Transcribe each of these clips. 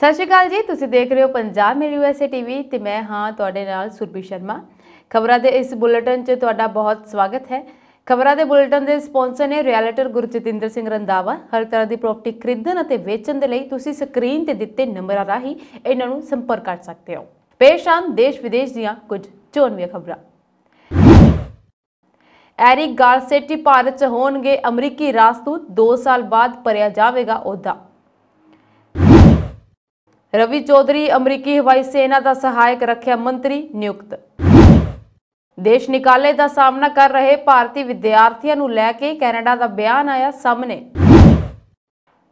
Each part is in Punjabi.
ਸਤਿ ਸ਼੍ਰੀ ਅਕਾਲ ਜੀ ਤੁਸੀਂ ਦੇਖ ਰਹੇ ਹੋ ਪੰਜਾਬ ਮੇਰੀ ਯੂਐਸਏ ਟੀਵੀ ਤੇ ਮੈਂ ਹਾਂ ਤੁਹਾਡੇ ਨਾਲ ਸੁਰਭੀ ਸ਼ਰਮਾ ਖਬਰਾਂ ਦੇ ਇਸ ਬੁਲੇਟਿਨ 'ਚ ਤੁਹਾਡਾ ਬਹੁਤ ਸਵਾਗਤ ਹੈ ਖਬਰਾਂ ਦੇ ਬੁਲੇਟਿਨ ਦੇ ਸਪਾਂਸਰ ਨੇ ਰਿਐਲਟਰ ਗੁਰਜਤਿੰਦਰ ਸਿੰਘ ਰੰਦਾਵਾ ਹਰ ਤਰ੍ਹਾਂ ਦੀ ਪ੍ਰਾਪਰਟੀ ਖਰੀਦਣ ਅਤੇ ਵੇਚਣ ਦੇ ਲਈ ਤੁਸੀਂ ਸਕਰੀਨ ਤੇ ਦਿੱਤੇ ਨੰਬਰਾਂ ਰਾਹੀਂ ਇਹਨਾਂ ਨੂੰ ਸੰਪਰਕ ਕਰ ਸਕਦੇ ਹੋ ਪੇਸ਼ ਆਨ ਦੇਸ਼ ਵਿਦੇਸ਼ ਦੀਆਂ ਕੁਝ ਚੋਣਵੀਆਂ ਖਬਰਾਂ ਐਰਿਕ ਗਾਰਸੇਟੀ ਭਾਰਤ 'ਚ ਹੋਣਗੇ ਅਮਰੀਕੀ ਰਾਸਦੂਤ 2 ਸਾਲ ਬਾਅਦ ਪਰਿਆ ਜਾਵੇਗਾ ਉਹਦਾ ਰਵੀ ਚੌਧਰੀ ਅਮਰੀਕੀ ਹਵਾਈ ਸੈਨਾ ਦਾ ਸਹਾਇਕ ਰੱਖਿਆ ਮੰਤਰੀ ਨਿਯੁਕਤ ਦੇਸ਼ ਨਿਕਾਲੇ ਦਾ ਸਾਹਮਣਾ ਕਰ ਰਹੇ ਭਾਰਤੀ ਵਿਦਿਆਰਥੀਆਂ ਨੂੰ ਲੈ ਕੇ ਕੈਨੇਡਾ ਦਾ ਬਿਆਨ ਆਇਆ ਸਾਹਮਣੇ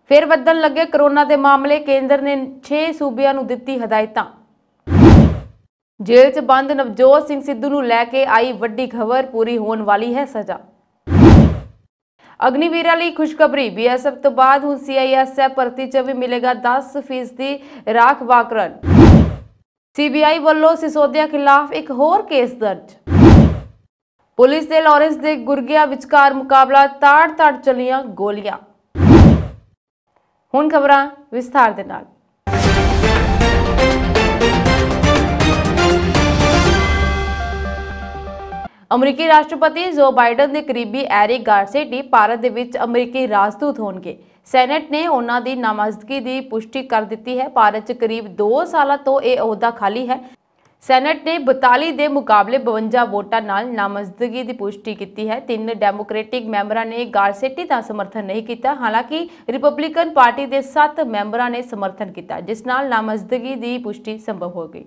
ਫਿਰ ਵੱਧਣ ਲੱਗੇ ਕਰੋਨਾ ਦੇ ਮਾਮਲੇ ਕੇਂਦਰ ਨੇ 6 ਸੂਬਿਆਂ ਨੂੰ ਦਿੱਤੀ ਹਦਾਇਤਾਂ ਜੇਲ੍ਹ 'ਚ ਬੰਦ ਨਵਜੋਤ ਸਿੰਘ ਸਿੱਧੂ ਨੂੰ ਲੈ ਕੇ ਆਈ ਵੱਡੀ ਖਬਰ ਪੂਰੀ ਹੋਣ ਵਾਲੀ ਹੈ ਸਜ਼ਾ ਅਗਨੀਵੀਰਾਂ ਲਈ ਖੁਸ਼ਖਬਰੀ ਬੀਐਸਐਫ ਤੋਂ ਬਾਅਦ ਹੁਣ ਸੀਆਈਐਸਐਫ ਭਰਤੀ 'ਚ ਵੀ ਮਿਲੇਗਾ 10% ਰਾਖ ਵਾਕਰਨ ਸੀਬੀਆਈ ਵੱਲੋਂ ਸਿਸੋਦਿਆ ਖਿਲਾਫ ਇੱਕ ਹੋਰ ਕੇਸ ਦਰਜ ਪੁਲਿਸ ਦੇ ਲਾਰੈਂਸ ਦੇ ਗੁਰਗਿਆ ਵਿਚਕਾਰ ਮੁਕਾਬਲਾ ਤਾੜ-ਤਾੜ ਚਲੀਆਂ ਗੋਲੀਆਂ ਹੁਣ ਖਬਰਾਂ ਵਿਸਥਾਰ ਦੇ ਨਾਲ ਅਮਰੀਕੀ ਰਾਸ਼ਟਰਪਤੀ ਜੋ ਬਾਈਡਨ ਦੇ ਕਰੀਬੀ ਐਰਿਕ ਗਾਰਸੇਟੀ ਭਾਰਤ ਦੇ ਵਿੱਚ ਅਮਰੀਕੀ ਰਾਜਦੂਤ ਹੋਣਗੇ ਸੈਨੇਟ ਨੇ ਉਹਨਾਂ ਦੀ ਨਾਮਜ਼ਦਗੀ ਦੀ ਪੁਸ਼ਟੀ ਕਰ ਦਿੱਤੀ ਹੈ ਭਾਰਤ 'ਚ ਕਰੀਬ 2 ਸਾਲਾਂ ਤੋਂ ਇਹ ਅਹੁਦਾ ਖਾਲੀ ਹੈ ਸੈਨੇਟ ਨੇ 42 ਦੇ ਮੁਕਾਬਲੇ 52 ਵੋਟਾਂ ਨਾਲ ਨਾਮਜ਼ਦਗੀ ਦੀ ਪੁਸ਼ਟੀ ਕੀਤੀ ਹੈ ਤਿੰਨ ਡੈਮੋਕ੍ਰੈਟਿਕ ਮੈਂਬਰਾਂ ਨੇ ਗਾਰਸੇਟੀ ਦਾ ਸਮਰਥਨ ਨਹੀਂ ਕੀਤਾ ਹਾਲਾਂਕਿ ਰਿਪਬਲਿਕਨ ਪਾਰਟੀ ਦੇ 7 ਮੈਂਬਰਾਂ ਨੇ ਸਮਰਥਨ ਕੀਤਾ ਜਿਸ ਨਾਲ ਨਾਮਜ਼ਦਗੀ ਦੀ ਪੁਸ਼ਟੀ ਸੰਭਵ ਹੋ ਗਈ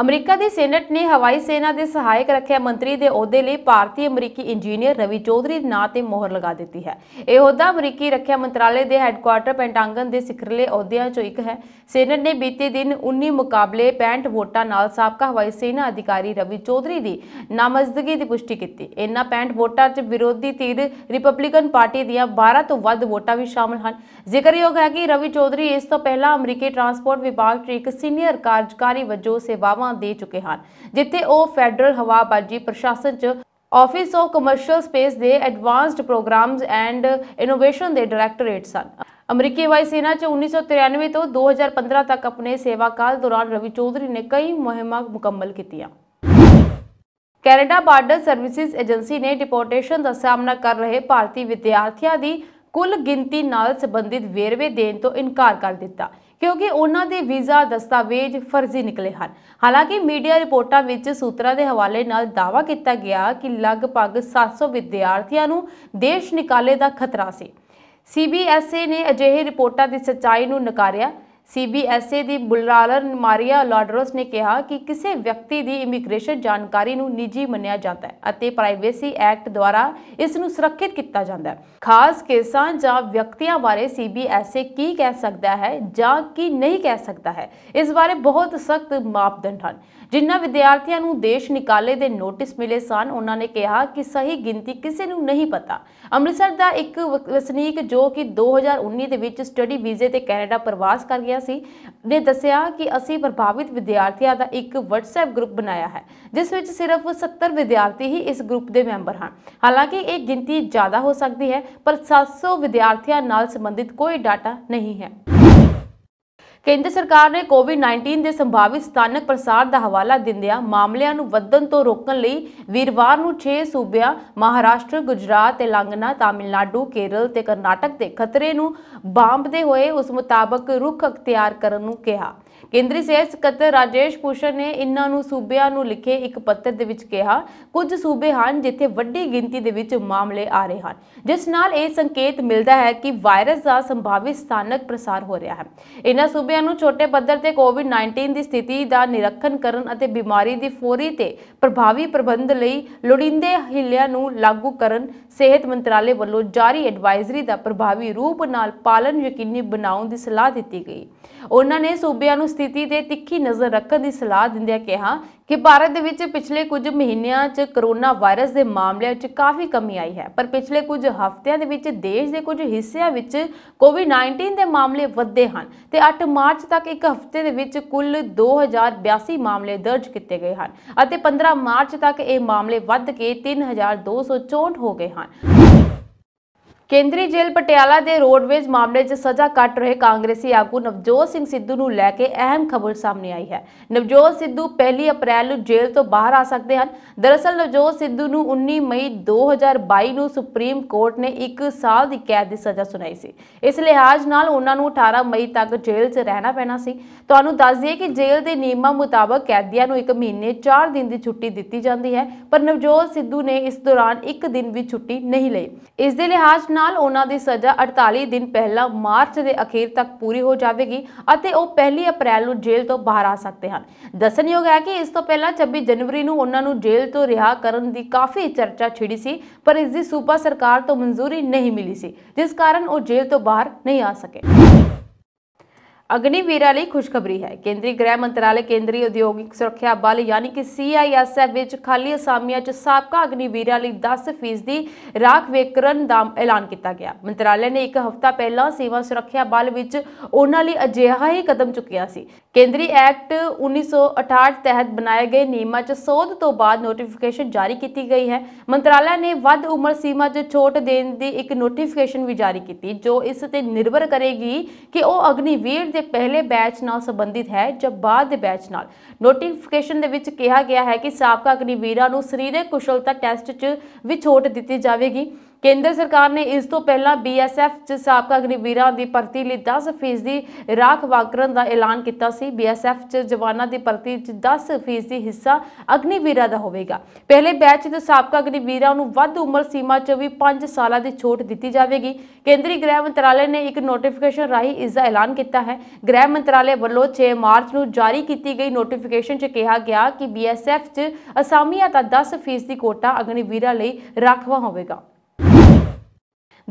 ਅਮਰੀਕਾ ਦੀ ਸੈਨੇਟ ਨੇ ਹਵਾਈ ਸੈਨਾ ਦੇ ਸਹਾਇਕ ਰੱਖਿਆ ਮੰਤਰੀ ਦੇ ਅਹੁਦੇ ਲਈ ਭਾਰਤੀ ਅਮਰੀਕੀ ਇੰਜੀਨੀਅਰ ਰਵੀ ਚੌਧਰੀ ਦੇ ਨਾਂ ਤੇ ਮੋਹਰ ਲਗਾ ਦਿੱਤੀ ਹੈ ਇਹ ਅਹੁਦਾ ਅਮਰੀਕੀ ਰੱਖਿਆ ਮੰਤਰਾਲੇ ਦੇ ਹੈੱਡਕੁਆਰਟਰ ਪੈਂਟਾਗਨ ਦੇ ਸਿਖਰਲੇ ਅਹੁਦਿਆਂ ਚੋਂ ਇੱਕ ਹੈ ਸੈਨੇਟ ਨੇ ਬੀਤੇ ਦਿਨ 19 ਮੁਕਾਬਲੇ 65 ਵੋਟਾਂ ਨਾਲ ਸਾਬਕਾ ਹਵਾਈ ਸੈਨਾ ਅਧਿਕਾਰੀ ਰਵੀ ਚੌਧਰੀ ਦੀ ਨਾਮਜ਼ਦਗੀ ਦੀ ਪੁਸ਼ਟੀ ਕੀਤੀ ਇਹਨਾਂ 65 ਵੋਟਾਂ 'ਚ ਵਿਰੋਧੀ ਧਿਰ ਰਿਪਬਲਿਕਨ ਪਾਰਟੀ ਦੀਆਂ 12 ਤੋਂ ਵੱਧ ਵੋਟਾਂ ਵੀ ਸ਼ਾਮਲ ਹਨ ਜ਼ਿਕਰਯੋਗ ਹੈ ਕਿ ਰਵੀ ਚੌਧਰੀ ਇਸ ਤੋਂ ਪਹਿਲਾਂ ਅਮਰੀਕੀ ਟਰਾਂਸਪੋਰਟ ਵਿਭਾਗ 'ਚ ਇੱਕ ਸੀਨੀਅਰ ਕਾਰਜਕਾਰੀ ਵਜੋਂ ਸੇਵਾਵਾਂ ਸੇਵਾਵਾਂ ਦੇ ਚੁੱਕੇ ਹਨ ਜਿੱਥੇ ਉਹ ਫੈਡਰਲ ਹਵਾਬਾਜੀ ਪ੍ਰਸ਼ਾਸਨ 'ਚ ਆਫਿਸ ਆਫ ਕਮਰਸ਼ੀਅਲ ਸਪੇਸ ਦੇ ਐਡਵਾਂਸਡ ਪ੍ਰੋਗਰਾਮਸ ਐਂਡ ਇਨੋਵੇਸ਼ਨ ਦੇ ਡਾਇਰੈਕਟੋਰੇਟ ਸਨ ਅਮਰੀਕੀ ਵਾਈ ਸੈਨਾ ਚ 1993 ਤੋਂ 2015 ਤੱਕ ਆਪਣੇ ਸੇਵਾ ਕਾਲ ਦੌਰਾਨ ਰਵੀ ਚੌਧਰੀ ਨੇ ਕਈ ਮੁਹਿੰਮਾਂ ਮੁਕੰਮਲ ਕੀਤੀਆਂ ਕੈਨੇਡਾ ਬਾਰਡਰ ਸਰਵਿਸਿਜ਼ ਏਜੰਸੀ ਨੇ ਡਿਪੋਰਟੇਸ਼ਨ ਦਾ ਸਾਹਮਣਾ ਕਰ ਰਹੇ ਭਾਰਤੀ ਵਿਦਿਆਰਥੀਆਂ ਦੀ ਕੁੱਲ ਗਿਣਤੀ ਨਾਲ ਸੰਬੰਧਿਤ ਵੇਰਵੇ ਦੇਣ ਤੋਂ ਇਨਕਾਰ ਕਰ ਦਿੱਤਾ ਕਿਉਂਕਿ ਉਹਨਾਂ ਦੇ ਵੀਜ਼ਾ ਦਸਤਾਵੇਜ਼ ਫਰਜ਼ੀ ਨਿਕਲੇ ਹਨ ਹਾਲਾਂਕਿ ਮੀਡੀਆ ਰਿਪੋਰਟਾਂ ਵਿੱਚ ਸੂਤਰਾਂ ਦੇ ਹਵਾਲੇ ਨਾਲ ਦਾਅਵਾ ਕੀਤਾ ਗਿਆ ਕਿ ਲਗਭਗ 700 ਵਿਦਿਆਰਥੀਆਂ ਨੂੰ ਦੇਸ਼ ਨਿਕਾਲੇ ਦਾ ਖਤਰਾ ਸੀ ਸੀਬੀਐਸਏ ਨੇ ਅਜਿਹੇ ਰਿਪੋਰਟਾਂ ਦੀ ਸੱਚਾਈ ਨੂੰ ਨਕਾਰਿਆ ਸੀਬੀਐਸਏ ਦੀ ਬੁਲਰਾਲਰ ਮਾਰੀਆ ਲਾਡਰੋਸ ਨੇ ਕਿਹਾ ਕਿ ਕਿਸੇ ਵਿਅਕਤੀ ਦੀ ਇਮੀਗ੍ਰੇਸ਼ਨ ਜਾਣਕਾਰੀ ਨੂੰ ਨਿੱਜੀ ਮੰਨਿਆ ਜਾਂਦਾ ਹੈ ਅਤੇ ਪ੍ਰਾਈਵੇਸੀ ਐਕਟ ਦੁਆਰਾ ਇਸ ਨੂੰ ਸੁਰੱਖਿਅਤ ਕੀਤਾ ਜਾਂਦਾ ਹੈ ਖਾਸ ਕੇਸਾਂ ਜਾਂ ਵਿਅਕਤੀਆਂ ਬਾਰੇ ਸੀਬੀਐਸਏ ਕੀ ਕਹਿ ਸਕਦਾ ਹੈ ਜਾਂ ਕੀ ਨਹੀਂ ਕਹਿ ਸਕਦਾ ਹੈ ਇਸ ਬਾਰੇ ਬਹੁਤ ਸਖਤ ਮਾਪਦੰਡ ਹਨ ਜਿਨ੍ਹਾਂ ਵਿਦਿਆਰਥੀਆਂ ਨੂੰ ਦੇਸ਼ ਨਿਕਾਲੇ ਦੇ ਨੋਟਿਸ ਮਿਲੇ ਸਨ ਉਹਨਾਂ ਨੇ ਕਿਹਾ ਕਿ ਸਹੀ ਗਿਣਤੀ ਕਿਸੇ ਨੂੰ ਨਹੀਂ ਪਤਾ ਅੰਮ੍ਰਿਤਸਰ ਦਾ ਇੱਕ ਵਸਨੀਕ ਜੋ ਕਿ 2019 ਦੇ ਵਿੱਚ ਸਟੱਡੀ ਵੀਜ਼ੇ ਤੇ ਕੈਨੇਡਾ ਪ੍ਰਵਾਸ ਕਰ ਗਿਆ ਰਿਹਾ ਸੀ ਨੇ ਦੱਸਿਆ ਕਿ ਅਸੀਂ ਪ੍ਰਭਾਵਿਤ ਵਿਦਿਆਰਥੀਆਂ ਦਾ ਇੱਕ WhatsApp ਗਰੁੱਪ ਬਣਾਇਆ ਹੈ ਜਿਸ ਵਿੱਚ ਸਿਰਫ 70 ਵਿਦਿਆਰਥੀ ਹੀ ਇਸ ਗਰੁੱਪ ਦੇ ਮੈਂਬਰ ਹਨ ਹਾਲਾਂਕਿ ਇਹ ਗਿਣਤੀ ਜ਼ਿਆਦਾ ਹੋ ਸਕਦੀ ਹੈ ਪਰ 700 ਵਿਦਿਆਰਥੀਆਂ ਨਾਲ ਸੰਬੰਧਿਤ ਕੋਈ ਡਾਟਾ ਨਹੀਂ ਹੈ ਕੇਂਦਰ ਸਰਕਾਰ ਨੇ ਕੋਵਿਡ-19 ਦੇ ਸੰਭਾਵਿਤ ਸਥਾਨਕ ਪ੍ਰਸਾਰ ਦਾ ਹਵਾਲਾ ਦਿੰਦਿਆਂ ਮਾਮਲਿਆਂ ਨੂੰ ਵਧਣ ਤੋਂ ਰੋਕਣ ਲਈ ਵੀਰਵਾਰ ਨੂੰ 6 ਸੂਬਿਆਂ ਮਹਾਰਾਸ਼ਟਰ, ਗੁਜਰਾਤ, ਤੇਲੰਗਾਨਾ, ਤਾਮਿਲਨਾਡੂ, ਕੇਰਲ ਤੇ ਕਰਨਾਟਕ ਦੇ ਖਤਰੇ ਨੂੰ ਬਾਂਬਦੇ ਹੋਏ ਉਸ ਮੁਤਾਬਕ ਰੁਖ ਅਖਤਿਆਰ ਕਰਨ ਨੂੰ ਕਿਹਾ ਕੇਂਦਰੀ ਸਿਹਤ ਸਕੱਤਰ ਰਾਜੇਸ਼ ਭੂਸ਼ਣ ਨੇ ਇਨ੍ਹਾਂ ਨੂੰ ਸੂਬਿਆਂ ਨੂੰ ਲਿਖੇ ਇੱਕ ਪੱਤਰ ਦੇ ਵਿੱਚ ਕਿਹਾ ਕੁਝ ਸੂਬੇ ਹਨ ਜਿੱਥੇ ਵੱਡੀ ਗਿਣਤੀ ਦੇ ਵਿੱਚ ਮਾਮਲੇ ਆ ਰਹੇ ਹਨ ਜਿਸ ਨਾਲ ਇਹ ਸੰਕੇਤ ਮਿਲਦਾ ਹੈ ਕਿ ਵਾਇਰਸ ਦਾ ਸੰਭਾਵਿਤ ਸਥਾਨਕ ਪ੍ਰਸਾਰ ਹੋ ਰਿਹਾ ਹੈ ਇਨ੍ਹਾਂ ਸੂਬਿਆਂ ਨੂੰ ਛੋਟੇ ਪੱਧਰ ਤੇ ਕੋਵਿਡ-19 ਦੀ ਸਥਿਤੀ ਦਾ ਨਿਰੀਖਣ ਕਰਨ ਅਤੇ ਬਿਮਾਰੀ ਦੀ ਫੌਰੀ ਤੇ ਪ੍ਰਭਾਵੀ ਪ੍ਰਬੰਧ ਲਈ ਲੋੜੀਂਦੇ ਹਿੱਲਿਆਂ ਨੂੰ ਲਾਗੂ ਕਰਨ ਸਿਹਤ ਮੰਤਰਾਲੇ ਵੱਲੋਂ ਜਾਰੀ ਐਡਵਾਈਜ਼ਰੀ ਦਾ ਪ੍ਰਭਾਵੀ ਰੂਪ ਨਾਲ ਪਾਲਣ ਯਕੀਨੀ ਬਣਾਉਣ ਦੀ ਸਲਾਹ ਦਿੱਤੀ ਗਈ ਉਹਨਾਂ ਨੇ ਸੂਬਿਆਂ ਨੂੰ ਸਥਿਤੀ ਤੇ ਤਿੱਖੀ ਨਜ਼ਰ ਰੱਖਣ ਦੀ ਸਲਾਹ ਦਿੰਦਿਆਂ ਕਿਹਾ ਕਿ ਭਾਰਤ ਦੇ ਵਿੱਚ ਪਿਛਲੇ ਕੁਝ ਮਹੀਨਿਆਂ 'ਚ ਕਰੋਨਾ ਵਾਇਰਸ ਦੇ ਮਾਮਲਿਆਂ 'ਚ ਕਾਫੀ ਕਮੀ ਆਈ ਹੈ ਪਰ ਪਿਛਲੇ ਕੁਝ ਹਫ਼ਤਿਆਂ ਦੇ ਵਿੱਚ ਦੇਸ਼ ਦੇ ਕੁਝ ਹਿੱਸਿਆਂ ਵਿੱਚ ਕੋਵਿਡ-19 ਦੇ ਮਾਮਲੇ ਵਧੇ ਹਨ ਤੇ 8 ਮਾਰਚ ਤੱਕ ਇੱਕ ਹਫ਼ਤੇ ਦੇ ਵਿੱਚ ਕੁੱਲ 2082 ਮਾਮਲੇ ਦਰਜ ਕੀਤੇ ਗਏ ਹਨ ਅਤੇ 15 ਮਾਰਚ ਤੱਕ ਇਹ ਮਾਮਲੇ ਵੱਧ ਕੇ 3264 ਹੋ ਗਏ ਹਨ ਕੇਂਦਰੀ ਜੇਲ੍ਹ ਪਟਿਆਲਾ ਦੇ ਰੋਡਵੇਜ਼ ਮਾਮਲੇ 'ਚ ਸਜ਼ਾ ਕੱਟ ਰਹੇ ਕਾਂਗਰਸੀ ਆਗੂ ਨਵਜੋਤ ਸਿੰਘ ਸਿੱਧੂ ਨੂੰ ਲੈ ਕੇ ਅਹਿਮ ਖਬਰ ਸਾਹਮਣੇ ਆਈ ਹੈ ਨਵਜੋਤ ਸਿੱਧੂ 1 ਅਪ੍ਰੈਲ ਨੂੰ ਜੇਲ੍ਹ ਤੋਂ ਬਾਹਰ ਆ ਸਕਦੇ ਹਨ ਦਰਅਸਲ ਨਵਜੋਤ ਸਿੱਧੂ ਨੂੰ 19 ਮਈ 2022 ਨੂੰ ਸੁਪਰੀਮ ਕੋਰਟ ਨੇ 1 ਸਾਲ ਦੀ ਕੈਦ ਦੀ ਸਜ਼ਾ ਸੁਣਾਈ ਸੀ ਇਸ ਲਿਹਾਜ਼ ਨਾਲ ਉਹਨਾਂ ਨੂੰ 18 ਮਈ ਤੱਕ ਜੇਲ੍ਹ 'ਚ ਰਹਿਣਾ ਪੈਣਾ ਸੀ ਤੁਹਾਨੂੰ ਦੱਸ ਦਈਏ ਕਿ ਜੇਲ੍ਹ ਦੇ ਨਿਯਮਾਂ ਮੁਤਾਬਕ ਕੈਦੀਆਂ ਨੂੰ 1 ਮਹੀਨੇ 4 ਦਿਨ ਦੀ ਛੁੱਟੀ ਦਿੱਤੀ ਜਾਂਦੀ ਹੈ ਪਰ ਨਵਜੋਤ ਸਿੱਧੂ ਨੇ ਇਸ ਦੌਰਾਨ 1 ਦਿਨ ਵੀ ਛੁੱਟੀ ਨਹੀਂ ਲਈ ਇਸ ਦੇ ਲਿਹਾਜ਼ ਨਾਲ ਉਹਨਾਂ ਦੀ ਸਜ਼ਾ 48 ਦਿਨ ਪਹਿਲਾਂ ਮਾਰਚ ਦੇ ਅਖੀਰ ਤੱਕ ਪੂਰੀ ਹੋ ਜਾਵੇਗੀ ਅਤੇ ਉਹ 1 ਅਪ੍ਰੈਲ ਨੂੰ ਜੇਲ੍ਹ ਤੋਂ ਬਾਹਰ ਆ ਸਕਦੇ ਹਨ ਦੱਸਣਯੋਗ ਹੈ ਕਿ ਇਸ ਤੋਂ ਪਹਿਲਾਂ 26 ਜਨਵਰੀ ਨੂੰ ਉਹਨਾਂ ਨੂੰ ਜੇਲ੍ਹ ਤੋਂ ਰਿਹਾ ਕਰਨ ਦੀ ਕਾਫੀ ਚਰਚਾ ਛਿੜੀ ਸੀ ਪਰ ਇਸ ਦੀ ਸੂਬਾ ਸਰਕਾਰ ਤੋਂ ਮਨਜ਼ੂਰੀ ਨਹੀਂ ਮਿਲੀ ਸੀ ਜਿਸ ਕਾਰਨ ਉਹ ਜੇਲ੍ਹ ਤੋਂ ਬਾਹਰ ਨਹੀਂ ਆ ਸਕੇ ਅਗਨੀਵੀਰਾਂ ਲਈ ਖੁਸ਼ਖਬਰੀ ਹੈ ਕੇਂਦਰੀ ਗ੍ਰਹਿ ਮੰਤਰਾਲੇ ਕੇਂਦਰੀ ਉਦਯੋਗਿਕ ਸੁਰੱਖਿਆ ਬਲ ਯਾਨੀ ਕਿ ਸੀਆਈਐਸਐਫ ਵਿੱਚ ਖਾਲੀ ਅਸਾਮੀਆਂ 'ਚ ਸਾਬਕਾ ਅਗਨੀਵੀਰਾਂ ਲਈ 10% ਦੀ ਰਾਖ ਵੇਕਰਨ ਦਾ ਐਲਾਨ ਕੀਤਾ ਗਿਆ ਮੰਤਰਾਲੇ ਨੇ ਇੱਕ ਹਫ਼ਤਾ ਪਹਿਲਾਂ ਸੇਵਾ ਸੁਰੱਖਿਆ ਬਲ ਵਿੱਚ ਉਹਨਾਂ ਲਈ ਅਜਿਹਾ ਹੀ ਕਦਮ ਚੁੱਕਿਆ ਸੀ ਕੇਂਦਰੀ ਐਕਟ 1968 ਤਹਿਤ ਬਣਾਏ ਗਏ ਨਿਯਮਾਂ 'ਚ ਸੋਧ ਤੋਂ ਬਾਅਦ ਨੋਟੀਫਿਕੇਸ਼ਨ ਜਾਰੀ ਕੀਤੀ ਗਈ ਹੈ ਮੰਤਰਾਲੇ ਨੇ ਵੱਧ ਉਮਰ ਸੀਮਾ 'ਚ ਛੋਟ ਦੇਣ ਦੀ ਇੱਕ ਨੋਟੀਫਿਕੇਸ਼ਨ ਵੀ ਜਾਰੀ ਕੀਤੀ ਜੋ ਇਸ ਤੇ ਨਿਰਭਰ ਕਰੇਗੀ ਕਿ ਉਹ ਅਗਨੀਵੀਰ ਦੇ ਪਹਿਲੇ ਬੈਚ ਨਾਲ ਸੰਬੰਧਿਤ ਹੈ ਜਾਂ ਬਾਅਦ ਦੇ ਬੈਚ ਨਾਲ ਨੋਟੀਫਿਕੇਸ਼ਨ ਦੇ ਵਿੱਚ ਕਿਹਾ ਗਿਆ ਹੈ ਕਿ ਸਾਬਕਾ ਅਗਨੀਵੀਰਾਂ ਨੂੰ ਸਰੀਰਕ ਕੁਸ਼ਲਤਾ ਟੈਸਟ 'ਚ ਵੀ ਛੋਟ ਦਿੱਤੀ ਜਾਵੇਗੀ ਕੇਂਦਰ ਸਰਕਾਰ ਨੇ ਇਸ ਤੋਂ ਪਹਿਲਾਂ ਬੀਐਸਐਫ 'ਚ ਸਾਬਕਾ ਅਗਨੀਵੀਰਾਂ ਦੀ ਭਰਤੀ ਲਈ 10 ਦੀ ਰਾਖ ਵਾਕਰਨ ਦਾ ਐਲਾਨ ਕੀਤਾ ਸੀ ਬੀਐਸਐਫ 'ਚ ਜਵਾਨਾਂ ਦੀ ਭਰਤੀ 'ਚ 10 ਦਾ ਹਿੱਸਾ ਅਗਨੀਵੀਰਾਂ ਦਾ ਹੋਵੇਗਾ ਪਹਿਲੇ ਬੈਚ ਦੇ ਸਾਬਕਾ ਅਗਨੀਵੀਰਾਂ ਨੂੰ ਵੱਧ ਉਮਰ ਸੀਮਾ 'ਚ ਵੀ 5 ਸਾਲਾਂ ਦੀ ਛੋਟ ਦਿੱਤੀ ਜਾਵੇਗੀ ਕੇਂਦਰੀ ਗ੍ਰਹਿ ਮੰਤਰਾਲੇ ਨੇ ਇੱਕ ਨੋਟੀਫਿਕੇਸ਼ਨ ਰਾਹੀਂ ਇਸ ਦਾ ਐਲਾਨ ਕੀਤਾ ਹੈ ਗ੍ਰਹਿ ਮੰਤਰਾਲੇ ਵੱਲੋਂ 6 ਮਾਰਚ ਨੂੰ ਜਾਰੀ ਕੀਤੀ ਗਈ ਨੋਟੀਫਿਕੇਸ਼ਨ 'ਚ ਕਿਹਾ ਗਿਆ ਕਿ ਬੀਐਸਐਫ 'ਚ ਅਸਾਮੀਆਂ ਦਾ 10 ਦੀ ਕੋਟਾ ਅਗਨੀਵੀਰਾਂ ਲਈ ਰਾਖਵਾ ਹੋਵੇਗਾ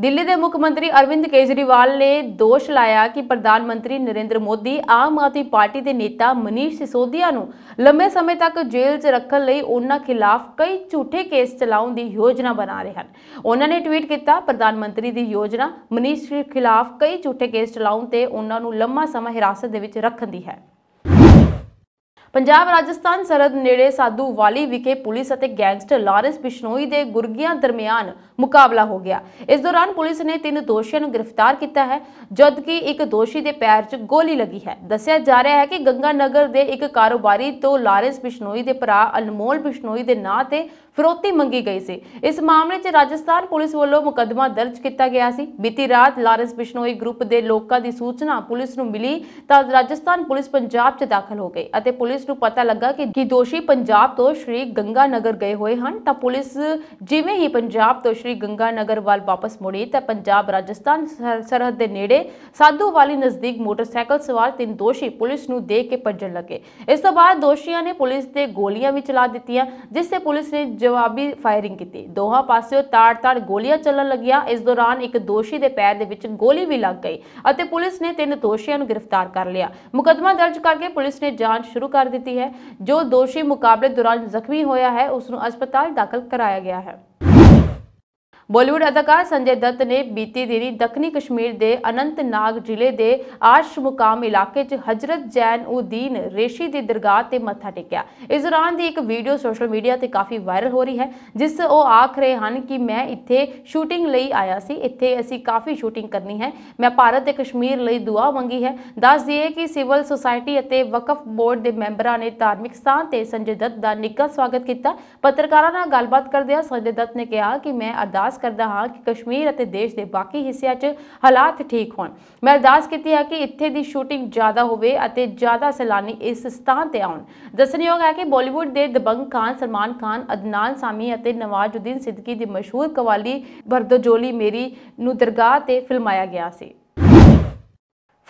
ਦਿੱਲੀ ਦੇ ਮੁੱਖ ਮੰਤਰੀ ਅਰਵਿੰਦ ਕੇਜਰੀਵਾਲ ਨੇ ਦੋਸ਼ ਲਾਇਆ ਕਿ ਪ੍ਰਧਾਨ ਮੰਤਰੀ ਨਰਿੰਦਰ ਮੋਦੀ ਆਮ ਆਦਮੀ ਪਾਰਟੀ ਦੇ ਨੇਤਾ ਮਨੀਸ਼ ਸਿਸੋਦੀਆ ਨੂੰ ਲੰਬੇ ਸਮੇਂ ਤੱਕ ਜੇਲ੍ਹ 'ਚ ਰੱਖਣ ਲਈ ਉਹਨਾਂ ਖਿਲਾਫ ਕਈ ਝੂਠੇ ਕੇਸ ਚਲਾਉਣ ਦੀ ਯੋਜਨਾ ਬਣਾ ਰਹੇ ਹਨ ਉਹਨਾਂ ਨੇ ਟਵੀਟ ਕੀਤਾ ਪ੍ਰਧਾਨ ਮੰਤਰੀ ਦੀ ਯੋਜਨਾ ਮਨੀਸ਼ ਖਿਲਾਫ ਕਈ ਝੂਠੇ ਕੇਸ ਚਲਾਉਣ ਤੇ ਉਹਨਾਂ ਨੂੰ ਲੰਮਾ ਸਮਾਂ ਹਿਰਾਸਤ ਦੇ ਵਿੱਚ ਰੱਖਣ ਦੀ ਹੈ ਪੰਜਾਬ ਰਾਜਸਥਾਨ ਸਰਹੱਦ ਨੇੜੇ ਸਾਧੂ ਵਾਲੀ ਵਿਖੇ ਪੁਲਿਸ ਅਤੇ ਗੈਂਗਸਟਰ ਲਾਰੈਂਸ ਬਿਸ਼ਨੋਈ ਦੇ ਗੁਰਗੀਆਂ ਦਰਮਿਆਨ ਮੁਕਾਬਲਾ ਹੋ ਗਿਆ ਇਸ ਦੌਰਾਨ ਪੁਲਿਸ ਨੇ ਤਿੰਨ ਦੋਸ਼ੀਆਂ ਨੂੰ ਗ੍ਰਿਫਤਾਰ ਕੀਤਾ ਹੈ ਜਦਕਿ ਇੱਕ ਦੋਸ਼ੀ ਦੇ ਪੈਰ 'ਚ ਗੋਲੀ ਲੱਗੀ ਹੈ ਦੱਸਿਆ ਜਾ ਰਿਹਾ ਹੈ ਕਿ ਗੰਗਾ ਨਗਰ ਦੇ ਇੱਕ ਕਾਰੋਬਾਰੀ ਤੋਂ ਲਾਰੈਂਸ ਬਿਸ਼ਨੋਈ ਦੇ ਭਰਾ ਅਨਮੋਲ ਬਿਸ਼ਨੋਈ ਦੇ ਨਾਂ ਤੇ ਫਰੋਤੀ ਮੰਗੀ ਗਈ ਸੀ ਇਸ ਮਾਮਲੇ 'ਚ ਰਾਜਸਥਾਨ ਪੁਲਿਸ ਵੱਲੋਂ ਮੁਕੱਦਮਾ ਦਰਜ ਕੀਤਾ ਗਿਆ ਸੀ ਬੀਤੀ ਰਾਤ ਲਾਰੈਂਸ ਬਿਸ਼ਨੋਈ ਗਰੁੱਪ ਦੇ ਲੋਕਾਂ ਦੀ ਸੂਚਨਾ ਪੁਲਿਸ ਨੂੰ ਮਿਲੀ ਤਾਂ ਰਾਜਸਥਾਨ ਪੁਲਿਸ ਪੰਜਾਬ 'ਚ ਦਾਖਲ ਹੋ ਗਈ ਅਤੇ ਪੁਲਿਸ ਨੂੰ ਪਤਾ ਲੱਗਾ ਕਿ ਕੀ ਦੋਸ਼ੀ ਪੰਜਾਬ ਤੋਂ ਸ਼੍ਰੀ ਗੰਗਾ ਨਗਰ ਗਏ ਹੋਏ ਹਨ ਤਾਂ ਪੁਲਿਸ ਜਿਵੇਂ ਹੀ ਪੰਜਾਬ ਤੋਂ ਸ਼੍ਰੀ ਗੰਗਾ ਨਗਰ ਵੱਲ ਵਾਪਸ ਮੁੜੀ ਤਾਂ ਪੰਜਾਬ ਰਾਜਸਥਾਨ ਸਰਹੱਦ ਦੇ ਨੇੜੇ ਸਾਧੂ ਵਾਲੀ ਨਜ਼ਦੀਕ ਮੋਟਰਸਾਈਕਲ ਸਵਾਰ ਤਿੰਨ ਦੋਸ਼ੀ ਪੁਲਿਸ ਨੂੰ ਦੇਖ ਕੇ ਭੱਜਣ ਲੱਗੇ ਇਸ ਤੋਂ ਬਾਅਦ ਦੋਸ਼ੀਆਂ ਨੇ ਪੁਲਿਸ ਤੇ ਗੋਲੀਆਂ ਵੀ ਚਲਾ ਦਿੱਤੀਆਂ ਜਿਸ ਤੇ ਪੁਲਿਸ ਨੇ ਜਵਾਬੀ ਫਾਇਰਿੰਗ ਕੀਤੀ ਦੋਹਾਂ ਪਾਸਿਓਂ ਤਾੜ-ਤਾੜ ਗੋਲੀਆਂ ਚੱਲਣ ਲੱਗੀਆਂ ਇਸ ਦੌਰਾਨ ਇੱਕ ਦੋਸ਼ੀ ਦੇ ਪੈਰ ਦੇ ਵਿੱਚ ਗੋਲੀ ਵੀ ਲੱਗ ਗਈ ਅਤੇ ਪੁਲਿਸ ਨੇ ਤਿੰਨ ਦੋਸ਼ੀਆਂ ਨੂੰ ਗ੍ਰਿਫਤਾਰ ਕਰ ਲਿਆ ਮੁਕਦਮਾ ਦਰਜ ਕਰਕੇ ਪੁਲਿਸ ਨੇ ਜਾਂਚ ਸ਼ੁਰੂ ਕਰ ਦਿੱਤੀ ਹੈ ਜੋ ਦੋਸ਼ੀ ਮੁਕਾਬਲੇ ਦੌਰਾਨ ਜ਼ਖਮੀ ਹੋਇਆ ਹੈ ਉਸ ਨੂੰ ਹਸਪਤਾਲ ਦਾਖਲ ਕਰਾਇਆ ਗਿਆ ਹੈ ਬਾਲੀਵੁੱਡ ਅਦਾਕਾਰ ਸੰਜੇ ਦੱਤ ਨੇ ਬੀਤੀ ਦਿਨੀ ਦੱਖਣੀ ਕਸ਼ਮੀਰ ਦੇ ਅਨੰਤਨਾਗ ਜ਼ਿਲ੍ਹੇ ਦੇ ਆਸ਼ ਮੁਕਾਮ ਇਲਾਕੇ 'ਚ ਹਜ਼ਰਤ ਜੈਨ ਉਦੀਨ ਰੇਸ਼ੀ ਦੀ ਦਰਗਾਹ ਤੇ ਮੱਥਾ ਟੇਕਿਆ ਇਸ ਦੌਰਾਨ ਦੀ ਇੱਕ ਵੀਡੀਓ ਸੋਸ਼ਲ ਮੀਡੀਆ ਤੇ ਕਾਫੀ ਵਾਇਰਲ ਹੋ ਰਹੀ ਹੈ ਜਿਸ ਉਹ ਆਖ ਰਹੇ ਹਨ ਕਿ ਮੈਂ ਇੱਥੇ ਸ਼ੂਟਿੰਗ ਲਈ ਆਇਆ ਸੀ ਇੱਥੇ ਅਸੀਂ ਕਾਫੀ ਸ਼ੂਟਿੰਗ ਕਰਨੀ ਹੈ ਮੈਂ ਭਾਰਤ ਤੇ ਕਸ਼ਮੀਰ ਲਈ ਦੁਆ ਮੰਗੀ ਹੈ ਦੱਸ ਦਈਏ ਕਿ ਸਿਵਲ ਸੁਸਾਇਟੀ ਅਤੇ ਵਕਫ ਬੋਰਡ ਦੇ ਮੈਂਬਰਾਂ ਨੇ ਧਾਰਮਿਕ ਸਥਾਨ ਤੇ ਸੰਜੇ ਦੱਤ ਦਾ ਨਿੱਘਾ ਸਵਾਗਤ ਕੀਤਾ ਪੱਤਰਕਾਰਾਂ ਨਾਲ ਗੱਲਬਾਤ ਕਰਦਿਆਂ ਸੰਜੇ ਦੱਤ ਨੇ ਕਿਹਾ ਕਿ ਮੈਂ ਅਰਦਾਸ ਕਰਦਾ ਹਾਂ ਕਿ ਕਸ਼ਮੀਰ ਅਤੇ ਦੇਸ਼ ਦੇ ਬਾਕੀ ਹਿੱਸਿਆਂ 'ਚ ਹਾਲਾਤ ਠੀਕ ਹੋਣ ਮੈਂ ਅਰਦਾਸ ਕੀਤੀ ਹੈ ਕਿ ਇੱਥੇ ਦੀ ਸ਼ੂਟਿੰਗ ਜ਼ਿਆਦਾ ਹੋਵੇ ਅਤੇ ਜ਼ਿਆਦਾ ਸੈਲਾਨੀ ਇਸ ਸਥਾਨ ਤੇ ਆਉਣ ਦੱਸਣਯੋਗ ਹੈ ਕਿ ਬਾਲੀਵੁੱਡ ਦੇ ਦਬੰਗ ਖਾਨ ਸਲਮਾਨ ਖਾਨ ਅਦਨਾਨ ਸਾਮੀ ਅਤੇ ਨਵਾਜ਼ੁਦੀਨ ਸਿੱਦਕੀ ਦੀ ਮਸ਼ਹੂਰ ਕਵਾਲੀ ਬਰਦਜੋਲੀ ਮੇਰੀ ਨੂੰ ਦਰਗਾਹ ਤੇ ਫਿਲਮਾਇਆ ਗਿਆ ਸੀ